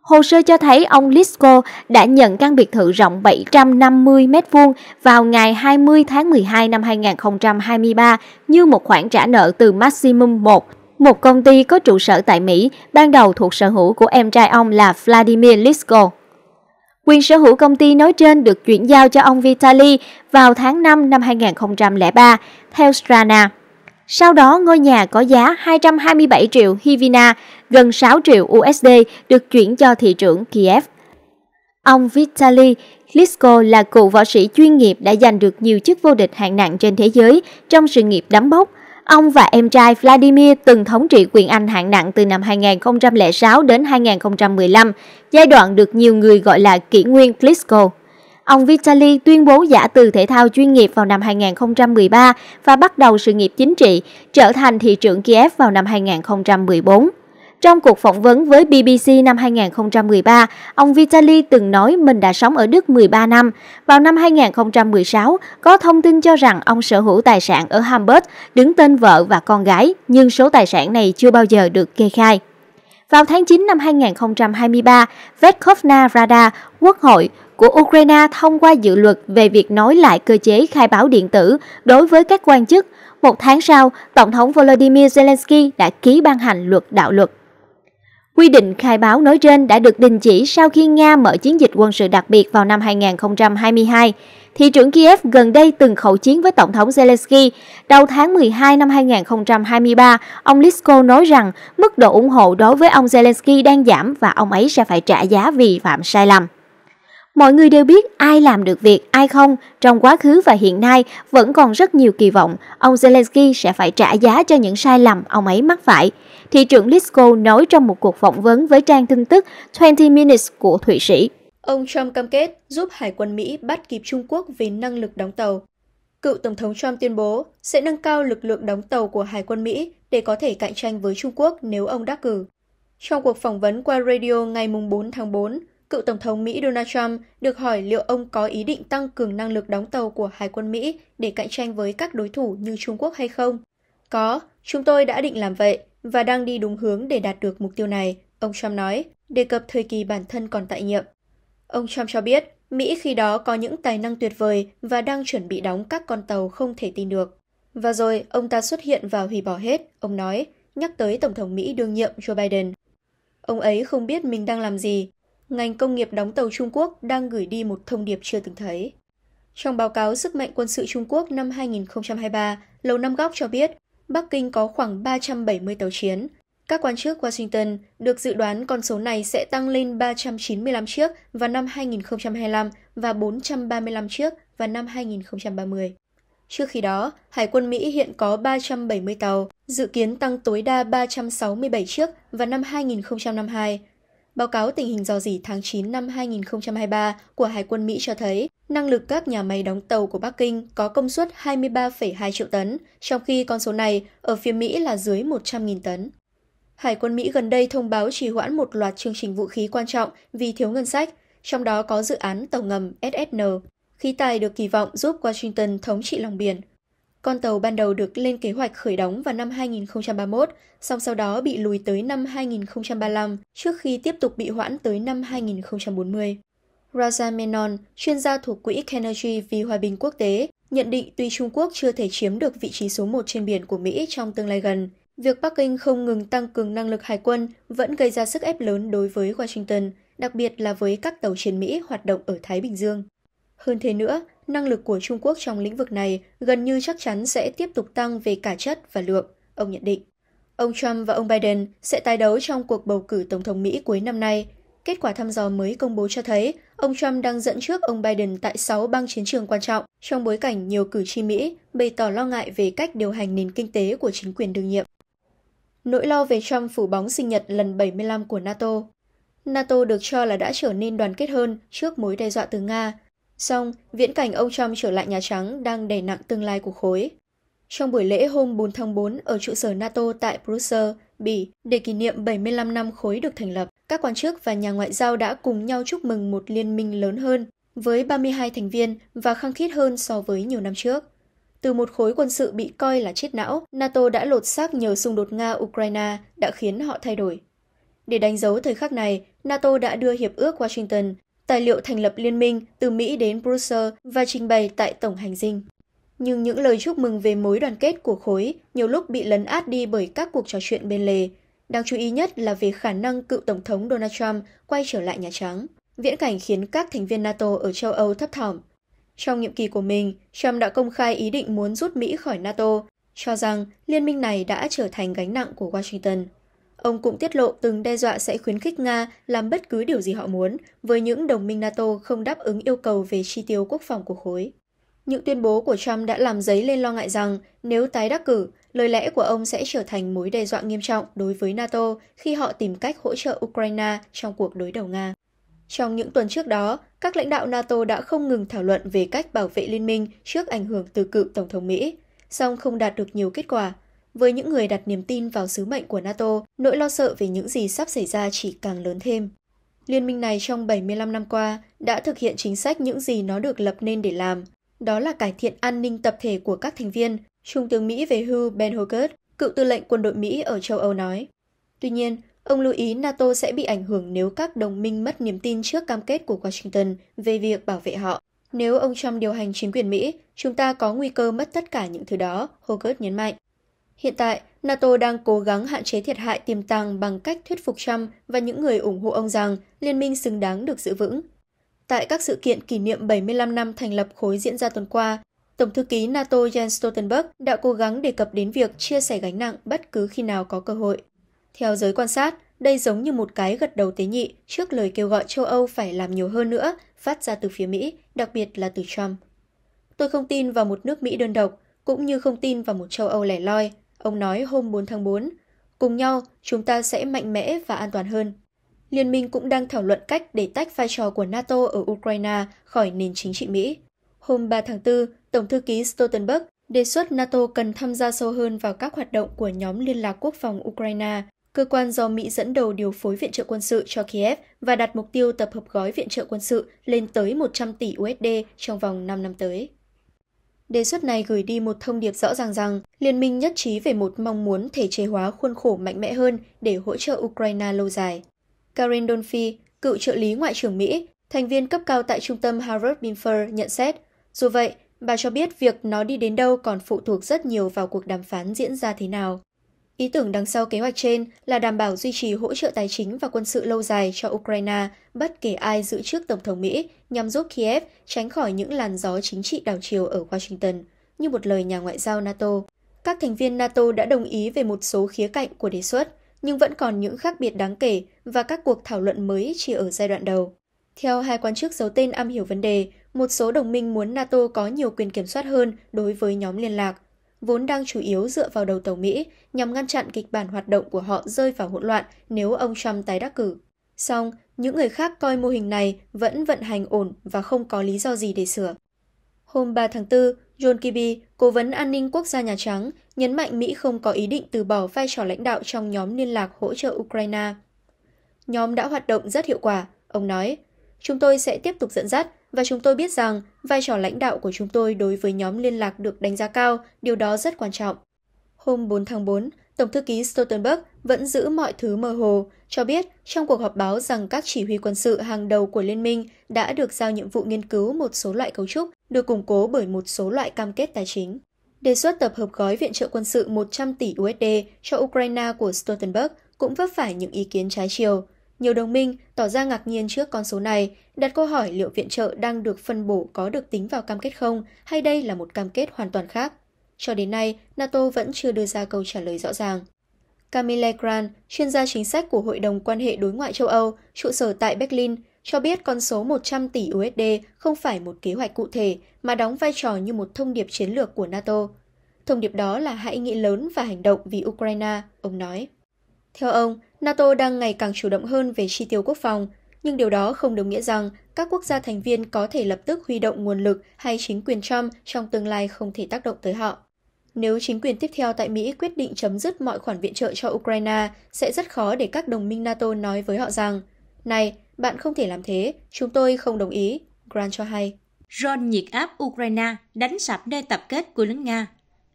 Hồ sơ cho thấy ông Lisko đã nhận căn biệt thự rộng 750 m2 vào ngày 20 tháng 12 năm 2023 như một khoản trả nợ từ Maximum 1, một công ty có trụ sở tại Mỹ, ban đầu thuộc sở hữu của em trai ông là Vladimir Lisko. Quyền sở hữu công ty nói trên được chuyển giao cho ông Vitaly vào tháng 5 năm 2003, theo Strana. Sau đó, ngôi nhà có giá 227 triệu hivina, gần 6 triệu USD, được chuyển cho thị trưởng Kiev. Ông Vitaly Klitschko là cựu võ sĩ chuyên nghiệp đã giành được nhiều chức vô địch hạng nặng trên thế giới trong sự nghiệp đấm bốc Ông và em trai Vladimir từng thống trị quyền Anh hạng nặng từ năm 2006 đến 2015, giai đoạn được nhiều người gọi là kỷ nguyên Klitschko. Ông Vitaly tuyên bố giả từ thể thao chuyên nghiệp vào năm 2013 và bắt đầu sự nghiệp chính trị, trở thành thị trưởng Kiev vào năm 2014. Trong cuộc phỏng vấn với BBC năm 2013, ông Vitaly từng nói mình đã sống ở Đức 13 năm. Vào năm 2016, có thông tin cho rằng ông sở hữu tài sản ở Hamburg, đứng tên vợ và con gái, nhưng số tài sản này chưa bao giờ được kê khai. Vào tháng 9 năm 2023, Vetkovna Rada, Quốc hội của Ukraine thông qua dự luật về việc nối lại cơ chế khai báo điện tử đối với các quan chức. Một tháng sau, Tổng thống Volodymyr Zelensky đã ký ban hành luật đạo luật. Quy định khai báo nói trên đã được đình chỉ sau khi Nga mở chiến dịch quân sự đặc biệt vào năm 2022. Thị trưởng Kiev gần đây từng khẩu chiến với Tổng thống Zelensky. Đầu tháng 12 năm 2023, ông Lisko nói rằng mức độ ủng hộ đối với ông Zelensky đang giảm và ông ấy sẽ phải trả giá vì phạm sai lầm. Mọi người đều biết ai làm được việc, ai không. Trong quá khứ và hiện nay vẫn còn rất nhiều kỳ vọng ông Zelensky sẽ phải trả giá cho những sai lầm ông ấy mắc phải. Thị trưởng Lisko nói trong một cuộc phỏng vấn với trang tin tức 20 Minutes của Thụy Sĩ. Ông Trump cam kết giúp Hải quân Mỹ bắt kịp Trung Quốc về năng lực đóng tàu. Cựu Tổng thống Trump tuyên bố sẽ nâng cao lực lượng đóng tàu của Hải quân Mỹ để có thể cạnh tranh với Trung Quốc nếu ông đắc cử. Trong cuộc phỏng vấn qua radio ngày 4 tháng 4, cựu Tổng thống Mỹ Donald Trump được hỏi liệu ông có ý định tăng cường năng lực đóng tàu của Hải quân Mỹ để cạnh tranh với các đối thủ như Trung Quốc hay không. Có, chúng tôi đã định làm vậy và đang đi đúng hướng để đạt được mục tiêu này, ông Trump nói, đề cập thời kỳ bản thân còn tại nhiệm. Ông Trump cho biết, Mỹ khi đó có những tài năng tuyệt vời và đang chuẩn bị đóng các con tàu không thể tin được. Và rồi, ông ta xuất hiện và hủy bỏ hết, ông nói, nhắc tới Tổng thống Mỹ đương nhiệm Joe Biden. Ông ấy không biết mình đang làm gì, ngành công nghiệp đóng tàu Trung Quốc đang gửi đi một thông điệp chưa từng thấy. Trong báo cáo Sức mạnh quân sự Trung Quốc năm 2023, Lầu Năm Góc cho biết Bắc Kinh có khoảng 370 tàu chiến. Các quan chức Washington được dự đoán con số này sẽ tăng lên 395 chiếc vào năm 2025 và 435 chiếc vào năm 2030. Trước khi đó, Hải quân Mỹ hiện có 370 tàu, dự kiến tăng tối đa 367 chiếc vào năm 2052 Báo cáo tình hình dò dỉ tháng 9 năm 2023 của Hải quân Mỹ cho thấy năng lực các nhà máy đóng tàu của Bắc Kinh có công suất 23,2 triệu tấn, trong khi con số này ở phía Mỹ là dưới 100.000 tấn. Hải quân Mỹ gần đây thông báo trì hoãn một loạt chương trình vũ khí quan trọng vì thiếu ngân sách, trong đó có dự án tàu ngầm SSN. Khí tài được kỳ vọng giúp Washington thống trị lòng biển, con tàu ban đầu được lên kế hoạch khởi đóng vào năm 2031, song sau đó bị lùi tới năm 2035 trước khi tiếp tục bị hoãn tới năm 2040. Raja Menon, chuyên gia thuộc quỹ Kennedy vì Hòa bình Quốc tế, nhận định tuy Trung Quốc chưa thể chiếm được vị trí số một trên biển của Mỹ trong tương lai gần, việc Bắc Kinh không ngừng tăng cường năng lực hải quân vẫn gây ra sức ép lớn đối với Washington, đặc biệt là với các tàu chiến Mỹ hoạt động ở Thái Bình Dương. Hơn thế nữa, năng lực của Trung Quốc trong lĩnh vực này gần như chắc chắn sẽ tiếp tục tăng về cả chất và lượng, ông nhận định. Ông Trump và ông Biden sẽ tái đấu trong cuộc bầu cử Tổng thống Mỹ cuối năm nay. Kết quả thăm dò mới công bố cho thấy ông Trump đang dẫn trước ông Biden tại 6 bang chiến trường quan trọng trong bối cảnh nhiều cử tri Mỹ bày tỏ lo ngại về cách điều hành nền kinh tế của chính quyền đương nhiệm. Nỗi lo về Trump phủ bóng sinh nhật lần 75 của NATO NATO được cho là đã trở nên đoàn kết hơn trước mối đe dọa từ Nga, Song, viễn cảnh ông Trump trở lại Nhà Trắng đang đè nặng tương lai của khối. Trong buổi lễ hôm 4 tháng 4 ở trụ sở NATO tại Brussels, Bỉ, để kỷ niệm 75 năm khối được thành lập, các quan chức và nhà ngoại giao đã cùng nhau chúc mừng một liên minh lớn hơn, với 32 thành viên và khăng khít hơn so với nhiều năm trước. Từ một khối quân sự bị coi là chết não, NATO đã lột xác nhờ xung đột Nga-Ukraine đã khiến họ thay đổi. Để đánh dấu thời khắc này, NATO đã đưa Hiệp ước Washington tài liệu thành lập liên minh từ Mỹ đến Brussels và trình bày tại Tổng hành dinh. Nhưng những lời chúc mừng về mối đoàn kết của khối nhiều lúc bị lấn át đi bởi các cuộc trò chuyện bên lề. Đáng chú ý nhất là về khả năng cựu Tổng thống Donald Trump quay trở lại Nhà Trắng. Viễn cảnh khiến các thành viên NATO ở châu Âu thấp thỏm. Trong nhiệm kỳ của mình, Trump đã công khai ý định muốn rút Mỹ khỏi NATO, cho rằng liên minh này đã trở thành gánh nặng của Washington. Ông cũng tiết lộ từng đe dọa sẽ khuyến khích Nga làm bất cứ điều gì họ muốn với những đồng minh NATO không đáp ứng yêu cầu về chi tiêu quốc phòng của khối. Những tuyên bố của Trump đã làm dấy lên lo ngại rằng nếu tái đắc cử, lời lẽ của ông sẽ trở thành mối đe dọa nghiêm trọng đối với NATO khi họ tìm cách hỗ trợ Ukraine trong cuộc đối đầu Nga. Trong những tuần trước đó, các lãnh đạo NATO đã không ngừng thảo luận về cách bảo vệ liên minh trước ảnh hưởng từ cựu Tổng thống Mỹ, song không đạt được nhiều kết quả – với những người đặt niềm tin vào sứ mệnh của NATO, nỗi lo sợ về những gì sắp xảy ra chỉ càng lớn thêm. Liên minh này trong 75 năm qua đã thực hiện chính sách những gì nó được lập nên để làm, đó là cải thiện an ninh tập thể của các thành viên, Trung tướng Mỹ về hưu Ben Hoggett, cựu tư lệnh quân đội Mỹ ở châu Âu nói. Tuy nhiên, ông lưu ý NATO sẽ bị ảnh hưởng nếu các đồng minh mất niềm tin trước cam kết của Washington về việc bảo vệ họ. Nếu ông Trump điều hành chính quyền Mỹ, chúng ta có nguy cơ mất tất cả những thứ đó, Hoggett nhấn mạnh. Hiện tại, NATO đang cố gắng hạn chế thiệt hại tiềm tàng bằng cách thuyết phục Trump và những người ủng hộ ông rằng liên minh xứng đáng được giữ vững. Tại các sự kiện kỷ niệm 75 năm thành lập khối diễn ra tuần qua, Tổng thư ký NATO Jens Stoltenberg đã cố gắng đề cập đến việc chia sẻ gánh nặng bất cứ khi nào có cơ hội. Theo giới quan sát, đây giống như một cái gật đầu tế nhị trước lời kêu gọi châu Âu phải làm nhiều hơn nữa phát ra từ phía Mỹ, đặc biệt là từ Trump. Tôi không tin vào một nước Mỹ đơn độc, cũng như không tin vào một châu Âu lẻ loi, Ông nói hôm 4 tháng 4, cùng nhau chúng ta sẽ mạnh mẽ và an toàn hơn. Liên minh cũng đang thảo luận cách để tách vai trò của NATO ở Ukraine khỏi nền chính trị Mỹ. Hôm 3 tháng 4, Tổng thư ký Stoltenberg đề xuất NATO cần tham gia sâu hơn vào các hoạt động của nhóm Liên lạc Quốc phòng Ukraine, cơ quan do Mỹ dẫn đầu điều phối viện trợ quân sự cho Kiev và đặt mục tiêu tập hợp gói viện trợ quân sự lên tới 100 tỷ USD trong vòng 5 năm tới. Đề xuất này gửi đi một thông điệp rõ ràng rằng Liên minh nhất trí về một mong muốn thể chế hóa khuôn khổ mạnh mẽ hơn để hỗ trợ Ukraine lâu dài. Karen Donphy, cựu trợ lý Ngoại trưởng Mỹ, thành viên cấp cao tại trung tâm Harvard Binfer nhận xét, dù vậy, bà cho biết việc nó đi đến đâu còn phụ thuộc rất nhiều vào cuộc đàm phán diễn ra thế nào. Ý tưởng đằng sau kế hoạch trên là đảm bảo duy trì hỗ trợ tài chính và quân sự lâu dài cho Ukraine, bất kể ai giữ chức Tổng thống Mỹ, nhằm giúp Kiev tránh khỏi những làn gió chính trị đảo chiều ở Washington, như một lời nhà ngoại giao NATO. Các thành viên NATO đã đồng ý về một số khía cạnh của đề xuất, nhưng vẫn còn những khác biệt đáng kể và các cuộc thảo luận mới chỉ ở giai đoạn đầu. Theo hai quan chức giấu tên am hiểu vấn đề, một số đồng minh muốn NATO có nhiều quyền kiểm soát hơn đối với nhóm liên lạc, vốn đang chủ yếu dựa vào đầu tàu Mỹ nhằm ngăn chặn kịch bản hoạt động của họ rơi vào hỗn loạn nếu ông Trump tái đắc cử. Song, những người khác coi mô hình này vẫn vận hành ổn và không có lý do gì để sửa. Hôm 3 tháng 4, John Kirby, cố vấn an ninh quốc gia Nhà Trắng, nhấn mạnh Mỹ không có ý định từ bỏ vai trò lãnh đạo trong nhóm liên lạc hỗ trợ Ukraine. Nhóm đã hoạt động rất hiệu quả, ông nói. Chúng tôi sẽ tiếp tục dẫn dắt và chúng tôi biết rằng vai trò lãnh đạo của chúng tôi đối với nhóm liên lạc được đánh giá cao, điều đó rất quan trọng. Hôm 4 tháng 4, Tổng thư ký Stoltenberg vẫn giữ mọi thứ mơ hồ, cho biết trong cuộc họp báo rằng các chỉ huy quân sự hàng đầu của Liên minh đã được giao nhiệm vụ nghiên cứu một số loại cấu trúc được củng cố bởi một số loại cam kết tài chính. Đề xuất tập hợp gói viện trợ quân sự 100 tỷ USD cho Ukraine của Stoltenberg cũng vấp phải những ý kiến trái chiều. Nhiều đồng minh tỏ ra ngạc nhiên trước con số này, đặt câu hỏi liệu viện trợ đang được phân bổ có được tính vào cam kết không hay đây là một cam kết hoàn toàn khác. Cho đến nay, NATO vẫn chưa đưa ra câu trả lời rõ ràng. Camille Gran, chuyên gia chính sách của Hội đồng quan hệ đối ngoại châu Âu, trụ sở tại Berlin, cho biết con số 100 tỷ USD không phải một kế hoạch cụ thể mà đóng vai trò như một thông điệp chiến lược của NATO. Thông điệp đó là hãy nghĩ lớn và hành động vì Ukraine, ông nói. Theo ông, NATO đang ngày càng chủ động hơn về chi tiêu quốc phòng, nhưng điều đó không đồng nghĩa rằng các quốc gia thành viên có thể lập tức huy động nguồn lực hay chính quyền Trump trong tương lai không thể tác động tới họ. Nếu chính quyền tiếp theo tại Mỹ quyết định chấm dứt mọi khoản viện trợ cho Ukraine, sẽ rất khó để các đồng minh NATO nói với họ rằng, này, bạn không thể làm thế, chúng tôi không đồng ý, Grant cho hay. John nhiệt áp Ukraine đánh sập nơi tập kết của lính Nga.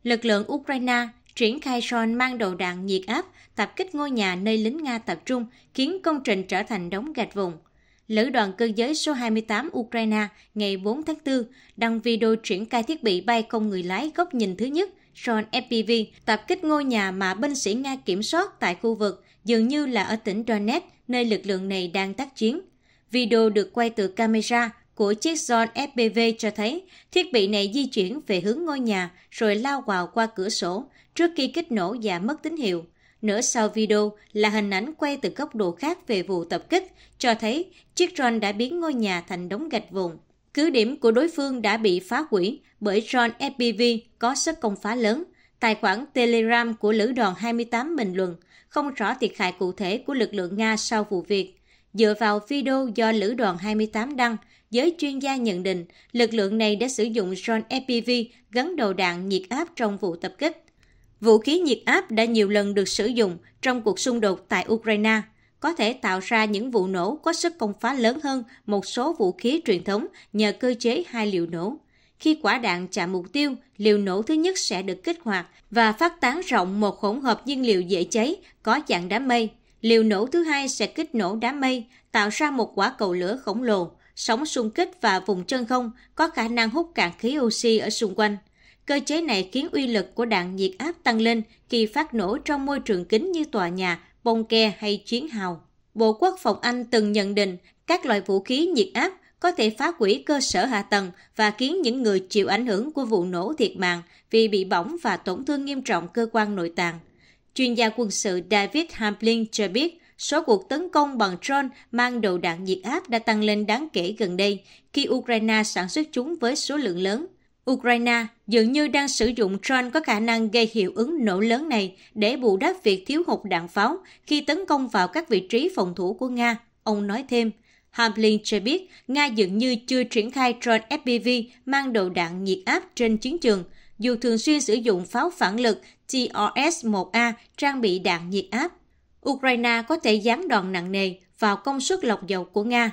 Lực lượng Ukraine triển khai drone mang đầu đạn nhiệt áp tập kích ngôi nhà nơi lính Nga tập trung, khiến công trình trở thành đống gạch vụn. Lữ đoàn cơ giới số 28 Ukraine ngày 4 tháng 4 đăng video triển khai thiết bị bay không người lái góc nhìn thứ nhất Drone FPV tập kích ngôi nhà mà binh sĩ Nga kiểm soát tại khu vực, dường như là ở tỉnh Donetsk, nơi lực lượng này đang tác chiến. Video được quay từ camera của chiếc John FPV cho thấy thiết bị này di chuyển về hướng ngôi nhà rồi lao vào qua cửa sổ trước khi kích nổ và mất tín hiệu. Nửa sau video là hình ảnh quay từ góc độ khác về vụ tập kích, cho thấy chiếc drone đã biến ngôi nhà thành đống gạch vụn. Cứ điểm của đối phương đã bị phá hủy bởi drone FPV có sức công phá lớn. Tài khoản Telegram của Lữ đoàn 28 bình luận không rõ thiệt hại cụ thể của lực lượng Nga sau vụ việc. Dựa vào video do Lữ đoàn 28 đăng, giới chuyên gia nhận định lực lượng này đã sử dụng drone FPV gắn đầu đạn nhiệt áp trong vụ tập kích. Vũ khí nhiệt áp đã nhiều lần được sử dụng trong cuộc xung đột tại Ukraine, có thể tạo ra những vụ nổ có sức công phá lớn hơn một số vũ khí truyền thống nhờ cơ chế hai liều nổ. Khi quả đạn chạm mục tiêu, liều nổ thứ nhất sẽ được kích hoạt và phát tán rộng một hỗn hợp nhiên liệu dễ cháy có dạng đám mây. Liều nổ thứ hai sẽ kích nổ đám mây, tạo ra một quả cầu lửa khổng lồ, sóng xung kích và vùng chân không có khả năng hút cạn khí oxy ở xung quanh – Cơ chế này khiến uy lực của đạn nhiệt áp tăng lên khi phát nổ trong môi trường kính như tòa nhà, bông ke hay chiến hào. Bộ Quốc phòng Anh từng nhận định các loại vũ khí nhiệt áp có thể phá hủy cơ sở hạ tầng và khiến những người chịu ảnh hưởng của vụ nổ thiệt mạng vì bị bỏng và tổn thương nghiêm trọng cơ quan nội tạng. Chuyên gia quân sự David Hamblin cho biết số cuộc tấn công bằng drone mang đầu đạn nhiệt áp đã tăng lên đáng kể gần đây khi Ukraine sản xuất chúng với số lượng lớn – Ukraine dường như đang sử dụng drone có khả năng gây hiệu ứng nổ lớn này để bù đắp việc thiếu hụt đạn pháo khi tấn công vào các vị trí phòng thủ của Nga, ông nói thêm. Hamlin cho biết Nga dường như chưa triển khai drone FPV mang đầu đạn nhiệt áp trên chiến trường, dù thường xuyên sử dụng pháo phản lực TRS-1A trang bị đạn nhiệt áp. Ukraine có thể giáng đòn nặng nề vào công suất lọc dầu của Nga.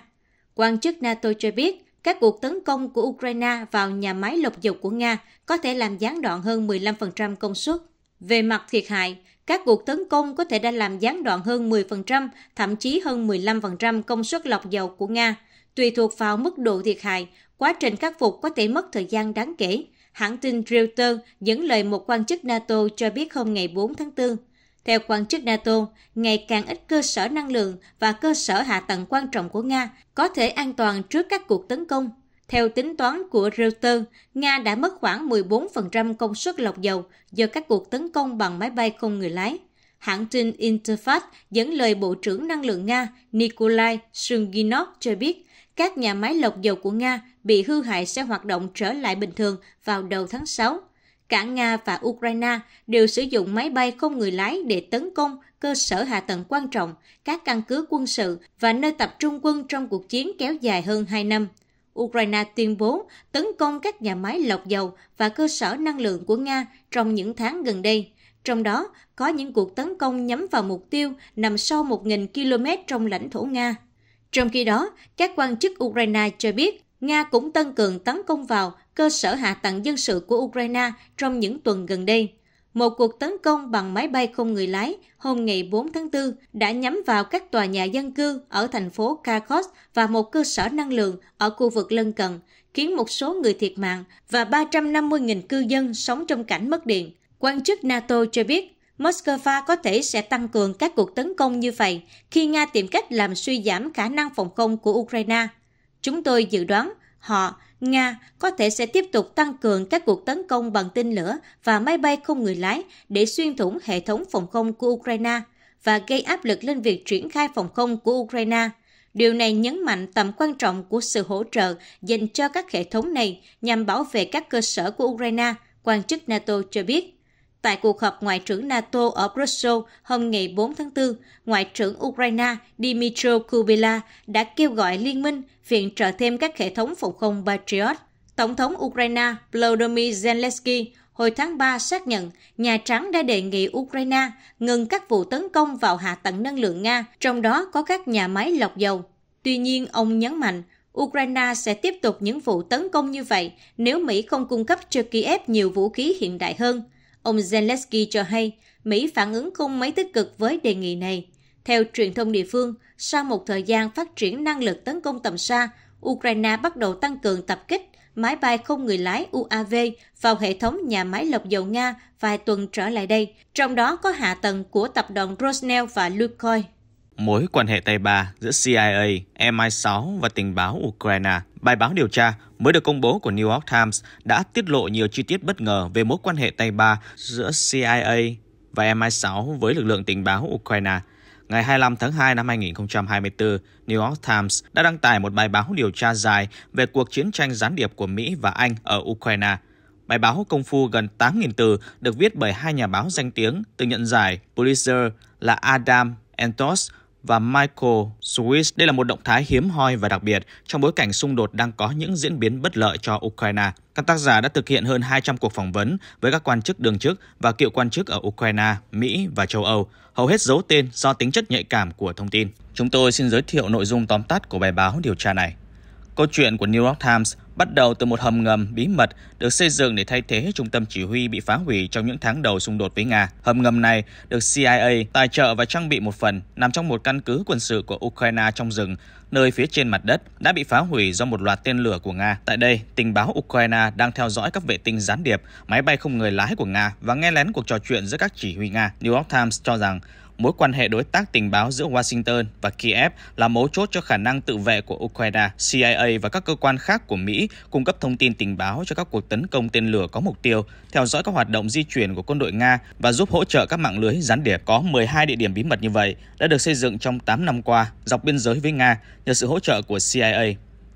Quan chức NATO cho biết các cuộc tấn công của Ukraine vào nhà máy lọc dầu của Nga có thể làm gián đoạn hơn 15% công suất. Về mặt thiệt hại, các cuộc tấn công có thể đã làm gián đoạn hơn 10%, thậm chí hơn 15% công suất lọc dầu của Nga. Tùy thuộc vào mức độ thiệt hại, quá trình khắc phục có thể mất thời gian đáng kể. Hãng tin Reuters dẫn lời một quan chức NATO cho biết hôm ngày 4 tháng 4. Theo quan chức NATO, ngày càng ít cơ sở năng lượng và cơ sở hạ tầng quan trọng của Nga có thể an toàn trước các cuộc tấn công. Theo tính toán của Reuters, Nga đã mất khoảng 14% công suất lọc dầu do các cuộc tấn công bằng máy bay không người lái. Hãng tin Interfax dẫn lời Bộ trưởng Năng lượng Nga Nikolai Shunginov cho biết các nhà máy lọc dầu của Nga bị hư hại sẽ hoạt động trở lại bình thường vào đầu tháng 6 Cả Nga và Ukraine đều sử dụng máy bay không người lái để tấn công cơ sở hạ tầng quan trọng, các căn cứ quân sự và nơi tập trung quân trong cuộc chiến kéo dài hơn 2 năm. Ukraine tuyên bố tấn công các nhà máy lọc dầu và cơ sở năng lượng của Nga trong những tháng gần đây. Trong đó, có những cuộc tấn công nhắm vào mục tiêu nằm sâu 1.000 km trong lãnh thổ Nga. Trong khi đó, các quan chức Ukraine cho biết Nga cũng tăng cường tấn công vào cơ sở hạ tầng dân sự của Ukraine trong những tuần gần đây. Một cuộc tấn công bằng máy bay không người lái hôm ngày 4 tháng 4 đã nhắm vào các tòa nhà dân cư ở thành phố Kharkov và một cơ sở năng lượng ở khu vực lân cận, khiến một số người thiệt mạng và 350.000 cư dân sống trong cảnh mất điện. Quan chức NATO cho biết Moscow có thể sẽ tăng cường các cuộc tấn công như vậy khi Nga tìm cách làm suy giảm khả năng phòng không của Ukraine. Chúng tôi dự đoán họ Nga có thể sẽ tiếp tục tăng cường các cuộc tấn công bằng tên lửa và máy bay không người lái để xuyên thủng hệ thống phòng không của Ukraine và gây áp lực lên việc triển khai phòng không của Ukraine. Điều này nhấn mạnh tầm quan trọng của sự hỗ trợ dành cho các hệ thống này nhằm bảo vệ các cơ sở của Ukraine, quan chức NATO cho biết. Tại cuộc họp Ngoại trưởng NATO ở Brussels hôm ngày 4 tháng 4, Ngoại trưởng Ukraine Dmytro Kubila đã kêu gọi liên minh viện trợ thêm các hệ thống phòng không Patriot. Tổng thống Ukraine Volodymyr Zelensky hồi tháng 3 xác nhận Nhà Trắng đã đề nghị Ukraine ngừng các vụ tấn công vào hạ tầng năng lượng Nga, trong đó có các nhà máy lọc dầu. Tuy nhiên, ông nhấn mạnh Ukraine sẽ tiếp tục những vụ tấn công như vậy nếu Mỹ không cung cấp cho Kiev nhiều vũ khí hiện đại hơn – Ông Zelensky cho hay Mỹ phản ứng không mấy tích cực với đề nghị này. Theo truyền thông địa phương, sau một thời gian phát triển năng lực tấn công tầm xa, Ukraine bắt đầu tăng cường tập kích máy bay không người lái UAV vào hệ thống nhà máy lọc dầu Nga vài tuần trở lại đây, trong đó có hạ tầng của tập đoàn Rosneft và Lukoil. Mối quan hệ tay ba giữa CIA, MI6 và tình báo Ukraine Bài báo điều tra mới được công bố của New York Times đã tiết lộ nhiều chi tiết bất ngờ về mối quan hệ tay ba giữa CIA và MI6 với lực lượng tình báo Ukraine. Ngày 25 tháng 2 năm 2024, New York Times đã đăng tải một bài báo điều tra dài về cuộc chiến tranh gián điệp của Mỹ và Anh ở Ukraine. Bài báo công phu gần 8.000 từ được viết bởi hai nhà báo danh tiếng từng nhận giải Pulitzer là Adam Entos và Michael Swiss. Đây là một động thái hiếm hoi và đặc biệt trong bối cảnh xung đột đang có những diễn biến bất lợi cho Ukraine. Các tác giả đã thực hiện hơn 200 cuộc phỏng vấn với các quan chức đường chức và cựu quan chức ở Ukraine, Mỹ và châu Âu, hầu hết giấu tên do tính chất nhạy cảm của thông tin. Chúng tôi xin giới thiệu nội dung tóm tắt của bài báo điều tra này. Câu chuyện của New York Times bắt đầu từ một hầm ngầm bí mật được xây dựng để thay thế trung tâm chỉ huy bị phá hủy trong những tháng đầu xung đột với Nga. Hầm ngầm này được CIA tài trợ và trang bị một phần, nằm trong một căn cứ quân sự của Ukraine trong rừng, nơi phía trên mặt đất đã bị phá hủy do một loạt tên lửa của Nga. Tại đây, tình báo Ukraine đang theo dõi các vệ tinh gián điệp, máy bay không người lái của Nga và nghe lén cuộc trò chuyện giữa các chỉ huy Nga. New York Times cho rằng mối quan hệ đối tác tình báo giữa Washington và Kiev là mấu chốt cho khả năng tự vệ của Ukraine. CIA và các cơ quan khác của Mỹ cung cấp thông tin tình báo cho các cuộc tấn công tên lửa có mục tiêu, theo dõi các hoạt động di chuyển của quân đội Nga và giúp hỗ trợ các mạng lưới gián điệp. Có 12 địa điểm bí mật như vậy đã được xây dựng trong 8 năm qua dọc biên giới với Nga nhờ sự hỗ trợ của CIA.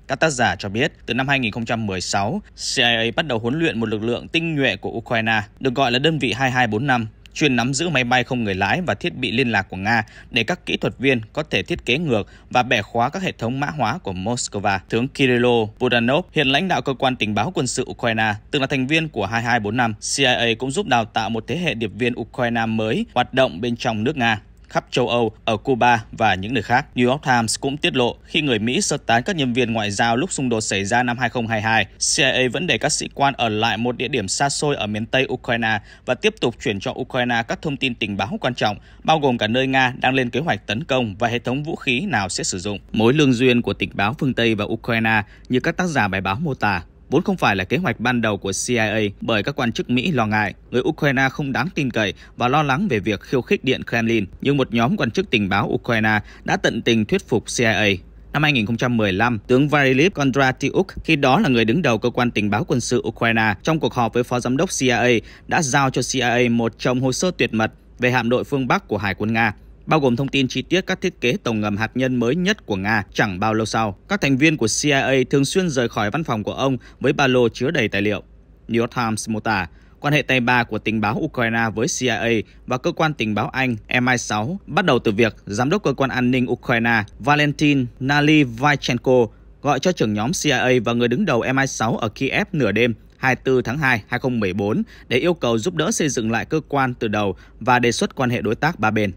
Các tác giả cho biết, từ năm 2016, CIA bắt đầu huấn luyện một lực lượng tinh nhuệ của Ukraine, được gọi là đơn vị 2245, chuyên nắm giữ máy bay không người lái và thiết bị liên lạc của Nga để các kỹ thuật viên có thể thiết kế ngược và bẻ khóa các hệ thống mã hóa của Moscow. Tướng Kirilo Budanov, hiện lãnh đạo cơ quan tình báo quân sự Ukraine, từng là thành viên của 2245, CIA cũng giúp đào tạo một thế hệ điệp viên Ukraine mới hoạt động bên trong nước Nga khắp châu Âu, ở Cuba và những nơi khác. New York Times cũng tiết lộ khi người Mỹ sơ tán các nhân viên ngoại giao lúc xung đột xảy ra năm 2022, CIA vẫn để các sĩ quan ở lại một địa điểm xa xôi ở miền Tây Ukraine và tiếp tục chuyển cho Ukraine các thông tin tình báo quan trọng, bao gồm cả nơi Nga đang lên kế hoạch tấn công và hệ thống vũ khí nào sẽ sử dụng. Mối lương duyên của tình báo phương Tây và Ukraine như các tác giả bài báo mô tả vốn không phải là kế hoạch ban đầu của CIA bởi các quan chức Mỹ lo ngại người Ukraine không đáng tin cậy và lo lắng về việc khiêu khích Điện Kremlin, nhưng một nhóm quan chức tình báo Ukraine đã tận tình thuyết phục CIA Năm 2015, tướng Varylev Kondratyuk, khi đó là người đứng đầu cơ quan tình báo quân sự Ukraine, trong cuộc họp với phó giám đốc CIA đã giao cho CIA một chồng hồ sơ tuyệt mật về hạm đội phương Bắc của Hải quân Nga bao gồm thông tin chi tiết các thiết kế tàu ngầm hạt nhân mới nhất của Nga chẳng bao lâu sau. Các thành viên của CIA thường xuyên rời khỏi văn phòng của ông với ba lô chứa đầy tài liệu. New York Times mô tả, quan hệ tay ba của tình báo Ukraine với CIA và cơ quan tình báo Anh MI6 bắt đầu từ việc giám đốc cơ quan an ninh Ukraine Valentin Nalivaychenko gọi cho trưởng nhóm CIA và người đứng đầu MI6 ở Kiev nửa đêm 24 tháng 2, 2014 để yêu cầu giúp đỡ xây dựng lại cơ quan từ đầu và đề xuất quan hệ đối tác ba bên.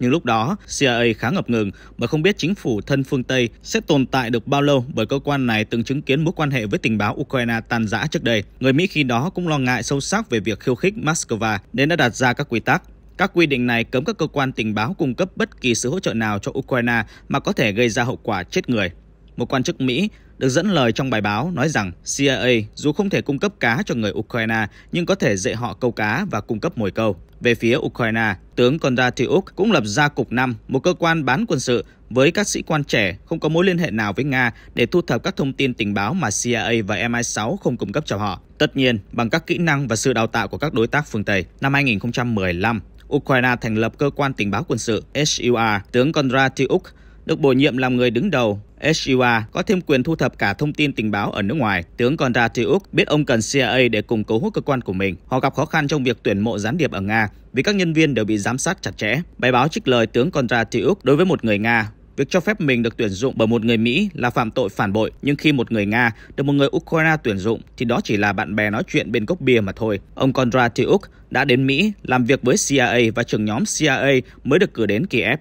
Nhưng lúc đó, CIA khá ngập ngừng bởi không biết chính phủ thân phương Tây sẽ tồn tại được bao lâu bởi cơ quan này từng chứng kiến mối quan hệ với tình báo Ukraine tan rã trước đây. Người Mỹ khi đó cũng lo ngại sâu sắc về việc khiêu khích Moscow nên đã đặt ra các quy tắc. Các quy định này cấm các cơ quan tình báo cung cấp bất kỳ sự hỗ trợ nào cho Ukraine mà có thể gây ra hậu quả chết người một quan chức Mỹ, được dẫn lời trong bài báo nói rằng CIA dù không thể cung cấp cá cho người Ukraine nhưng có thể dạy họ câu cá và cung cấp mồi câu. Về phía Ukraine, tướng Kondratyuk cũng lập ra Cục 5, một cơ quan bán quân sự với các sĩ quan trẻ không có mối liên hệ nào với Nga để thu thập các thông tin tình báo mà CIA và MI6 không cung cấp cho họ. Tất nhiên, bằng các kỹ năng và sự đào tạo của các đối tác phương Tây. Năm 2015, Ukraine thành lập cơ quan tình báo quân sự SUR, tướng Kondratyuk được bổ nhiệm làm người đứng đầu SUA có thêm quyền thu thập cả thông tin tình báo ở nước ngoài. Tướng Kondratyuk biết ông cần CIA để củng cố hút cơ quan của mình. Họ gặp khó khăn trong việc tuyển mộ gián điệp ở Nga vì các nhân viên đều bị giám sát chặt chẽ. Bài báo trích lời tướng Kondratyuk đối với một người Nga Việc cho phép mình được tuyển dụng bởi một người Mỹ là phạm tội phản bội, nhưng khi một người Nga được một người Ukraine tuyển dụng thì đó chỉ là bạn bè nói chuyện bên cốc bia mà thôi. Ông Kondratyuk đã đến Mỹ làm việc với CIA và trưởng nhóm CIA mới được cử đến Kiev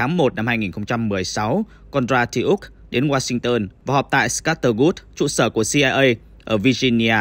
tháng 1 năm 2016, Kondratiuk đến Washington và họp tại Scattergood, trụ sở của CIA ở Virginia.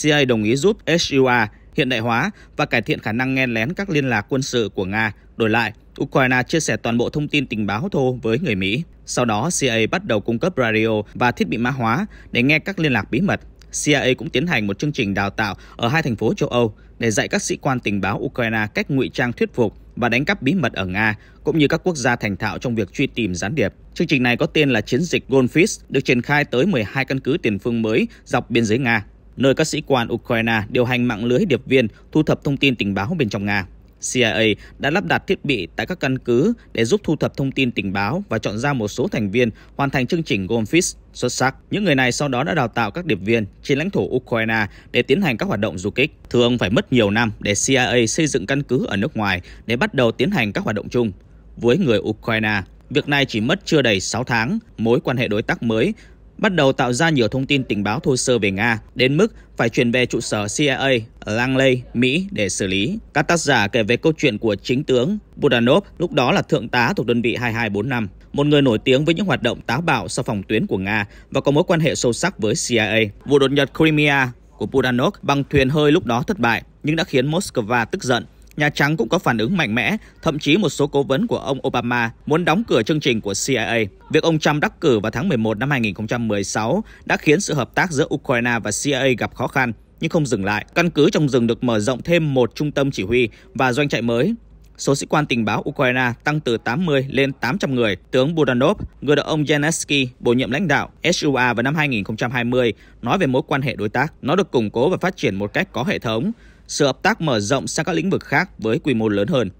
CIA đồng ý giúp SUA hiện đại hóa và cải thiện khả năng nghe lén các liên lạc quân sự của Nga. Đổi lại, Ukraine chia sẻ toàn bộ thông tin tình báo thô với người Mỹ. Sau đó, CIA bắt đầu cung cấp radio và thiết bị mã hóa để nghe các liên lạc bí mật. CIA cũng tiến hành một chương trình đào tạo ở hai thành phố châu Âu để dạy các sĩ quan tình báo Ukraine cách ngụy trang thuyết phục và đánh cắp bí mật ở Nga cũng như các quốc gia thành thạo trong việc truy tìm gián điệp. Chương trình này có tên là Chiến dịch Goldfish, được triển khai tới 12 căn cứ tiền phương mới dọc biên giới Nga, nơi các sĩ quan Ukraine điều hành mạng lưới điệp viên thu thập thông tin tình báo bên trong Nga. CIA đã lắp đặt thiết bị tại các căn cứ để giúp thu thập thông tin tình báo và chọn ra một số thành viên hoàn thành chương trình Goldfish xuất sắc. Những người này sau đó đã đào tạo các điệp viên trên lãnh thổ Ukraine để tiến hành các hoạt động du kích. Thường phải mất nhiều năm để CIA xây dựng căn cứ ở nước ngoài để bắt đầu tiến hành các hoạt động chung với người Ukraine. Việc này chỉ mất chưa đầy 6 tháng, mối quan hệ đối tác mới bắt đầu tạo ra nhiều thông tin tình báo thô sơ về Nga, đến mức phải chuyển về trụ sở CIA ở Langley, Mỹ để xử lý. Các tác giả kể về câu chuyện của chính tướng Budanov, lúc đó là thượng tá thuộc đơn vị 2245, một người nổi tiếng với những hoạt động táo bạo sau phòng tuyến của Nga và có mối quan hệ sâu sắc với CIA. Vụ đột nhập Crimea của Budanov bằng thuyền hơi lúc đó thất bại, nhưng đã khiến Moscow tức giận Nhà Trắng cũng có phản ứng mạnh mẽ, thậm chí một số cố vấn của ông Obama muốn đóng cửa chương trình của CIA. Việc ông Trump đắc cử vào tháng 11 năm 2016 đã khiến sự hợp tác giữa Ukraine và CIA gặp khó khăn, nhưng không dừng lại. Căn cứ trong rừng được mở rộng thêm một trung tâm chỉ huy và doanh trại mới. Số sĩ quan tình báo Ukraine tăng từ 80 lên 800 người. Tướng Budanov, người được ông Zelensky bổ nhiệm lãnh đạo SUA vào năm 2020, nói về mối quan hệ đối tác. Nó được củng cố và phát triển một cách có hệ thống sự hợp tác mở rộng sang các lĩnh vực khác với quy mô lớn hơn.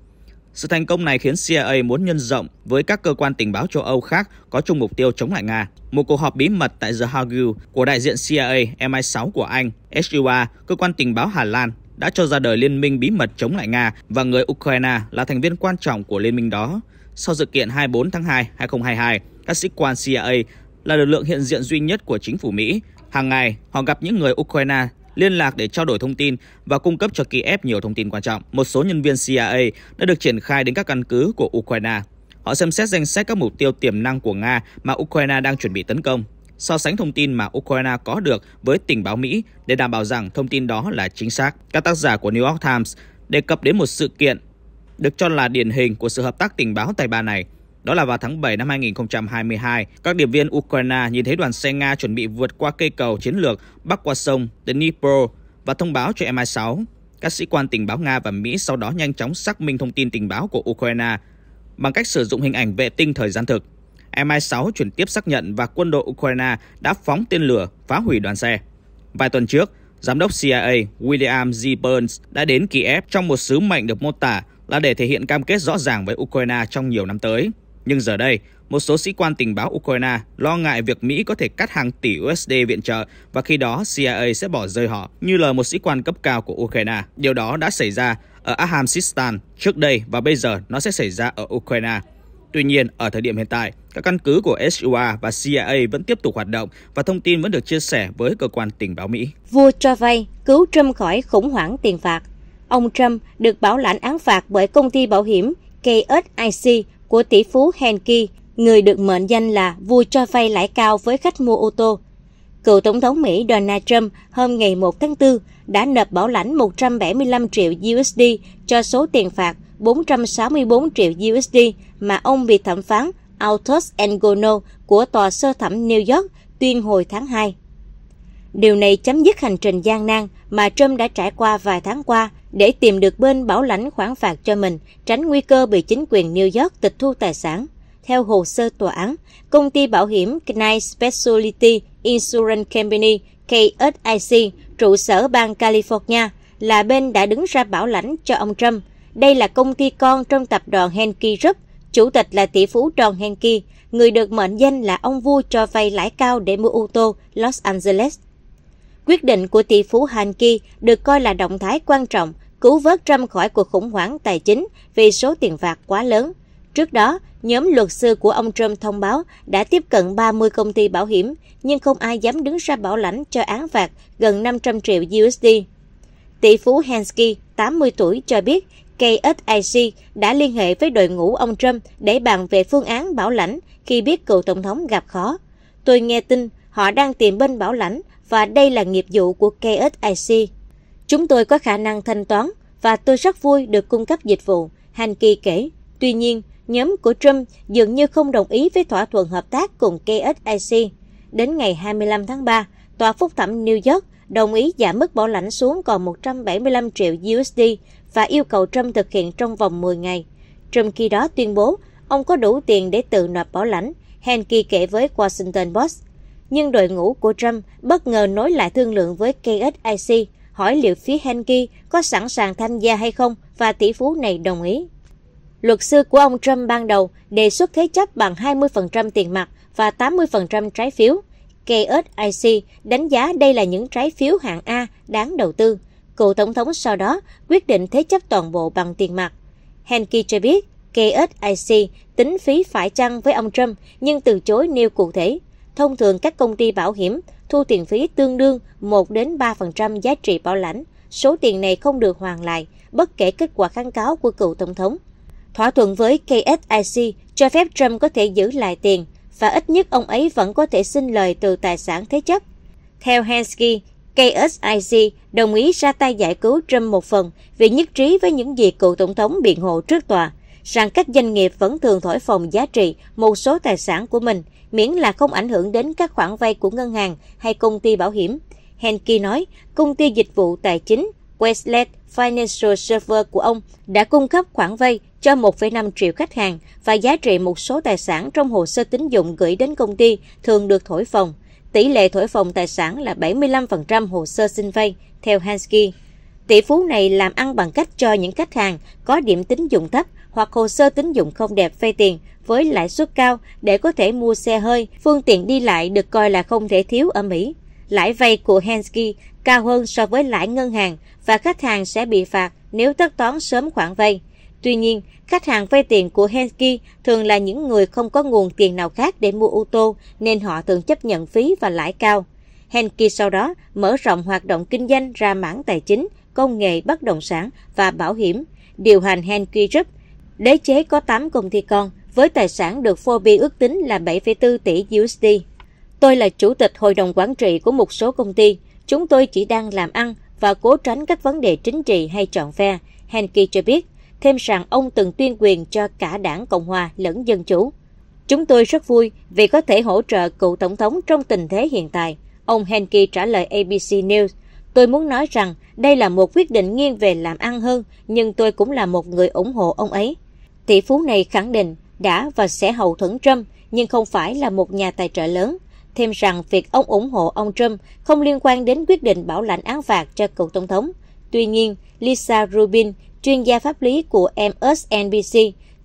Sự thành công này khiến CIA muốn nhân rộng với các cơ quan tình báo châu Âu khác có chung mục tiêu chống lại Nga. Một cuộc họp bí mật tại The Hague của đại diện CIA MI6 của Anh, SUA, cơ quan tình báo Hà Lan, đã cho ra đời liên minh bí mật chống lại Nga và người Ukraine là thành viên quan trọng của liên minh đó. Sau sự kiện 24 tháng 2, 2022, các sĩ quan CIA là lực lượng hiện diện duy nhất của chính phủ Mỹ. Hàng ngày, họ gặp những người Ukraine liên lạc để trao đổi thông tin và cung cấp cho Kiev nhiều thông tin quan trọng. Một số nhân viên CIA đã được triển khai đến các căn cứ của Ukraine. Họ xem xét danh sách các mục tiêu tiềm năng của Nga mà Ukraine đang chuẩn bị tấn công, so sánh thông tin mà Ukraine có được với tình báo Mỹ để đảm bảo rằng thông tin đó là chính xác. Các tác giả của New York Times đề cập đến một sự kiện được cho là điển hình của sự hợp tác tình báo tay ba này – đó là vào tháng 7 năm 2022, các điệp viên Ukraine nhìn thấy đoàn xe Nga chuẩn bị vượt qua cây cầu chiến lược bắc qua sông Dnipro và thông báo cho MI6. Các sĩ quan tình báo Nga và Mỹ sau đó nhanh chóng xác minh thông tin tình báo của Ukraine bằng cách sử dụng hình ảnh vệ tinh thời gian thực. MI6 chuyển tiếp xác nhận và quân đội Ukraine đã phóng tên lửa phá hủy đoàn xe. Vài tuần trước, Giám đốc CIA William G. Burns đã đến Kiev trong một sứ mệnh được mô tả là để thể hiện cam kết rõ ràng với Ukraine trong nhiều năm tới. Nhưng giờ đây, một số sĩ quan tình báo Ukraine lo ngại việc Mỹ có thể cắt hàng tỷ USD viện trợ và khi đó CIA sẽ bỏ rơi họ, như lời một sĩ quan cấp cao của Ukraine. Điều đó đã xảy ra ở Afghanistan trước đây và bây giờ nó sẽ xảy ra ở Ukraine. Tuy nhiên, ở thời điểm hiện tại, các căn cứ của SUA và CIA vẫn tiếp tục hoạt động và thông tin vẫn được chia sẻ với cơ quan tình báo Mỹ. Vua cho vay cứu Trump khỏi khủng hoảng tiền phạt. Ông Trump được bảo lãnh án phạt bởi công ty bảo hiểm KSIC của tỷ phú Henke, người được mệnh danh là vua cho vay lãi cao với khách mua ô tô. Cựu Tổng thống Mỹ Donald Trump hôm ngày 1 tháng 4 đã nộp bảo lãnh 175 triệu USD cho số tiền phạt 464 triệu USD mà ông bị thẩm phán Autos Engono của tòa sơ thẩm New York tuyên hồi tháng 2. Điều này chấm dứt hành trình gian nan mà Trump đã trải qua vài tháng qua để tìm được bên bảo lãnh khoản phạt cho mình, tránh nguy cơ bị chính quyền New York tịch thu tài sản. Theo hồ sơ tòa án, công ty bảo hiểm Knight Specialty Insurance Company KSIC, trụ sở bang California, là bên đã đứng ra bảo lãnh cho ông Trump. Đây là công ty con trong tập đoàn Henke Group, chủ tịch là tỷ phú John Henke, người được mệnh danh là ông vua cho vay lãi cao để mua ô tô Los Angeles. Quyết định của tỷ phú Hàn Ki được coi là động thái quan trọng cứu vớt Trump khỏi cuộc khủng hoảng tài chính vì số tiền phạt quá lớn. Trước đó, nhóm luật sư của ông Trump thông báo đã tiếp cận 30 công ty bảo hiểm, nhưng không ai dám đứng ra bảo lãnh cho án phạt gần 500 triệu USD. Tỷ phú Hansky, 80 tuổi, cho biết KSIC đã liên hệ với đội ngũ ông Trump để bàn về phương án bảo lãnh khi biết cựu tổng thống gặp khó. Tôi nghe tin họ đang tìm bên bảo lãnh và đây là nghiệp vụ của KSIC. Chúng tôi có khả năng thanh toán và tôi rất vui được cung cấp dịch vụ, Hankey kể. Tuy nhiên, nhóm của Trump dường như không đồng ý với thỏa thuận hợp tác cùng KSIC. Đến ngày 25 tháng 3, Tòa Phúc thẩm New York đồng ý giảm mức bảo lãnh xuống còn 175 triệu USD và yêu cầu Trump thực hiện trong vòng 10 ngày. Trong khi đó tuyên bố ông có đủ tiền để tự nộp bảo lãnh, Henke kể với Washington Post nhưng đội ngũ của Trump bất ngờ nối lại thương lượng với KSIC, hỏi liệu phía Henke có sẵn sàng tham gia hay không và tỷ phú này đồng ý. Luật sư của ông Trump ban đầu đề xuất thế chấp bằng 20% tiền mặt và 80% trái phiếu. KSIC đánh giá đây là những trái phiếu hạng A đáng đầu tư. Cựu Tổng thống sau đó quyết định thế chấp toàn bộ bằng tiền mặt. Henke cho biết KSIC tính phí phải chăng với ông Trump nhưng từ chối nêu cụ thể Thông thường các công ty bảo hiểm thu tiền phí tương đương 1 đến 3% giá trị bảo lãnh. Số tiền này không được hoàn lại bất kể kết quả kháng cáo của cựu tổng thống. Thỏa thuận với KSIC cho phép Trump có thể giữ lại tiền và ít nhất ông ấy vẫn có thể xin lời từ tài sản thế chấp. Theo Hensky, KSIC đồng ý ra tay giải cứu Trump một phần vì nhất trí với những gì cựu tổng thống biện hộ trước tòa, rằng các doanh nghiệp vẫn thường thổi phồng giá trị một số tài sản của mình miễn là không ảnh hưởng đến các khoản vay của ngân hàng hay công ty bảo hiểm. Henke nói, công ty dịch vụ tài chính Westlet Financial Server của ông đã cung cấp khoản vay cho 1,5 triệu khách hàng và giá trị một số tài sản trong hồ sơ tín dụng gửi đến công ty thường được thổi phồng. Tỷ lệ thổi phồng tài sản là 75% hồ sơ xin vay, theo Hansky. Tỷ phú này làm ăn bằng cách cho những khách hàng có điểm tín dụng thấp hoặc hồ sơ tín dụng không đẹp vay tiền với lãi suất cao để có thể mua xe hơi, phương tiện đi lại được coi là không thể thiếu ở Mỹ. Lãi vay của Hensky cao hơn so với lãi ngân hàng và khách hàng sẽ bị phạt nếu tất toán sớm khoản vay. Tuy nhiên, khách hàng vay tiền của Henke thường là những người không có nguồn tiền nào khác để mua ô tô nên họ thường chấp nhận phí và lãi cao. Henke sau đó mở rộng hoạt động kinh doanh ra mảng tài chính, công nghệ bất động sản và bảo hiểm, điều hành Henke Group. Đế chế có 8 công ty con với tài sản được Forbes ước tính là 7,4 tỷ USD. Tôi là chủ tịch hội đồng quản trị của một số công ty. Chúng tôi chỉ đang làm ăn và cố tránh các vấn đề chính trị hay trọn phe, Henke cho biết, thêm rằng ông từng tuyên quyền cho cả đảng Cộng hòa lẫn Dân Chủ. Chúng tôi rất vui vì có thể hỗ trợ cựu Tổng thống trong tình thế hiện tại, ông Henke trả lời ABC News. Tôi muốn nói rằng đây là một quyết định nghiêng về làm ăn hơn, nhưng tôi cũng là một người ủng hộ ông ấy. Tỷ phú này khẳng định đã và sẽ hậu thuẫn Trump nhưng không phải là một nhà tài trợ lớn. Thêm rằng việc ông ủng hộ ông Trump không liên quan đến quyết định bảo lãnh án phạt cho cựu tổng thống. Tuy nhiên, Lisa Rubin, chuyên gia pháp lý của MSNBC,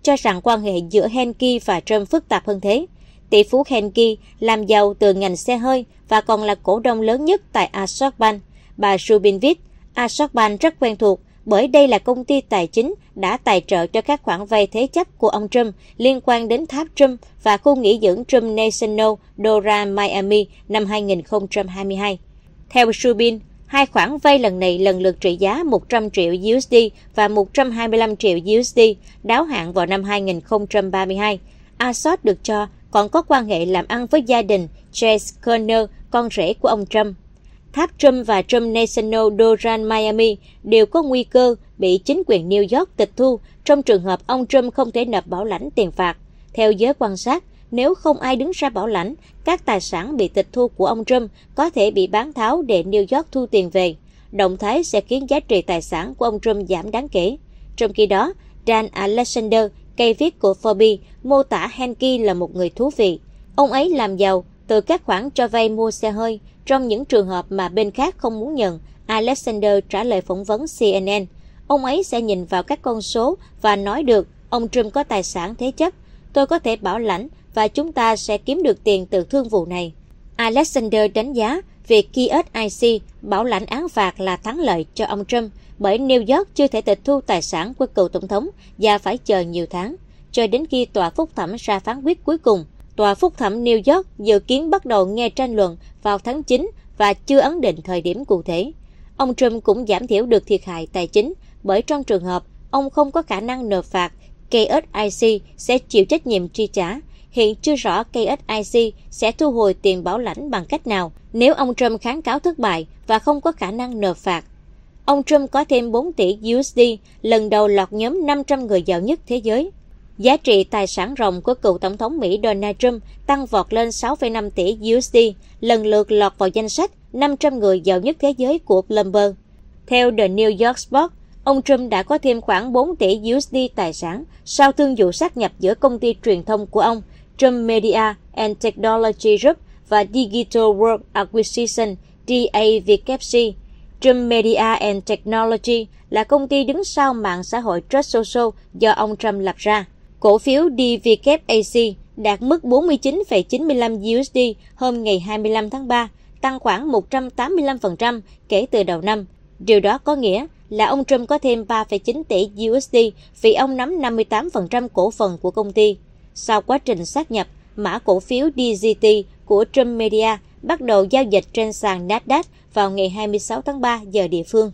cho rằng quan hệ giữa Henke và Trump phức tạp hơn thế. Tỷ phú Henke làm giàu từ ngành xe hơi và còn là cổ đông lớn nhất tại Ashok Bank. Bà Rubin viết, Ashok Bank rất quen thuộc bởi đây là công ty tài chính đã tài trợ cho các khoản vay thế chấp của ông Trump liên quan đến tháp Trump và khu nghỉ dưỡng Trump National Dora Miami năm 2022. Theo Subin, hai khoản vay lần này lần lượt trị giá 100 triệu USD và 125 triệu USD, đáo hạn vào năm 2032. Assad được cho còn có quan hệ làm ăn với gia đình Chase Corner, con rể của ông Trump tháp Trump và Trump National Doran Miami đều có nguy cơ bị chính quyền New York tịch thu trong trường hợp ông Trump không thể nộp bảo lãnh tiền phạt. Theo giới quan sát, nếu không ai đứng ra bảo lãnh, các tài sản bị tịch thu của ông Trump có thể bị bán tháo để New York thu tiền về. Động thái sẽ khiến giá trị tài sản của ông Trump giảm đáng kể. Trong khi đó, Dan Alexander, cây viết của Forbes, mô tả Henke là một người thú vị. Ông ấy làm giàu từ các khoản cho vay mua xe hơi, trong những trường hợp mà bên khác không muốn nhận, Alexander trả lời phỏng vấn CNN, ông ấy sẽ nhìn vào các con số và nói được ông Trump có tài sản thế chấp, tôi có thể bảo lãnh và chúng ta sẽ kiếm được tiền từ thương vụ này. Alexander đánh giá việc KSIC bảo lãnh án phạt là thắng lợi cho ông Trump bởi New York chưa thể tịch thu tài sản của cựu tổng thống và phải chờ nhiều tháng, cho đến khi tòa phúc thẩm ra phán quyết cuối cùng. Tòa phúc thẩm New York dự kiến bắt đầu nghe tranh luận vào tháng 9 và chưa ấn định thời điểm cụ thể. Ông Trump cũng giảm thiểu được thiệt hại tài chính bởi trong trường hợp ông không có khả năng nộp phạt, KSIC sẽ chịu trách nhiệm chi trả. Hiện chưa rõ KSIC sẽ thu hồi tiền bảo lãnh bằng cách nào nếu ông Trump kháng cáo thất bại và không có khả năng nộp phạt. Ông Trump có thêm 4 tỷ USD, lần đầu lọt nhóm 500 người giàu nhất thế giới. Giá trị tài sản ròng của cựu Tổng thống Mỹ Donald Trump tăng vọt lên 6,5 tỷ USD, lần lượt lọt vào danh sách 500 người giàu nhất thế giới của Bloomberg. Theo The New York Post, ông Trump đã có thêm khoảng 4 tỷ USD tài sản sau thương vụ sát nhập giữa công ty truyền thông của ông, Trump Media and Technology Group và Digital World Acquisition DAVKC. Trump Media and Technology là công ty đứng sau mạng xã hội Truth Social do ông Trump lập ra. Cổ phiếu DVKAC đạt mức 49,95 USD hôm ngày 25 tháng 3, tăng khoảng 185% kể từ đầu năm. Điều đó có nghĩa là ông Trump có thêm 3,9 tỷ USD vì ông nắm 58% cổ phần của công ty. Sau quá trình sát nhập, mã cổ phiếu DGT của Trump Media bắt đầu giao dịch trên sàn Nasdaq vào ngày 26 tháng 3 giờ địa phương.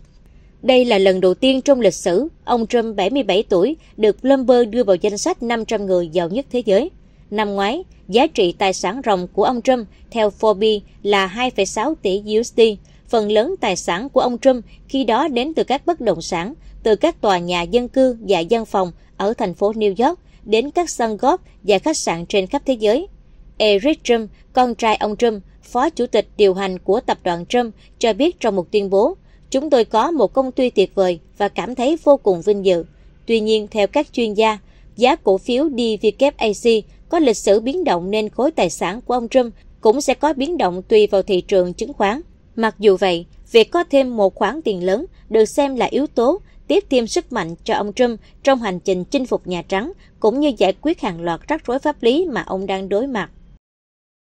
Đây là lần đầu tiên trong lịch sử ông Trump 77 tuổi được Bloomberg đưa vào danh sách 500 người giàu nhất thế giới. Năm ngoái, giá trị tài sản ròng của ông Trump theo Forbes là 2,6 tỷ USD. Phần lớn tài sản của ông Trump khi đó đến từ các bất động sản, từ các tòa nhà dân cư và dân phòng ở thành phố New York đến các sân golf và khách sạn trên khắp thế giới. Eric Trump, con trai ông Trump, phó chủ tịch điều hành của tập đoàn Trump, cho biết trong một tuyên bố – Chúng tôi có một công ty tuyệt vời và cảm thấy vô cùng vinh dự. Tuy nhiên, theo các chuyên gia, giá cổ phiếu DVKAC có lịch sử biến động nên khối tài sản của ông Trump cũng sẽ có biến động tùy vào thị trường chứng khoán. Mặc dù vậy, việc có thêm một khoản tiền lớn được xem là yếu tố tiếp thêm sức mạnh cho ông Trump trong hành trình chinh phục Nhà Trắng cũng như giải quyết hàng loạt rắc rối pháp lý mà ông đang đối mặt.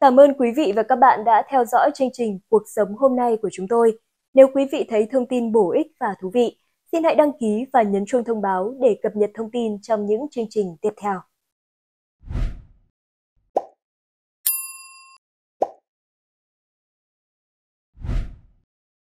Cảm ơn quý vị và các bạn đã theo dõi chương trình Cuộc sống hôm nay của chúng tôi. Nếu quý vị thấy thông tin bổ ích và thú vị, xin hãy đăng ký và nhấn chuông thông báo để cập nhật thông tin trong những chương trình tiếp theo.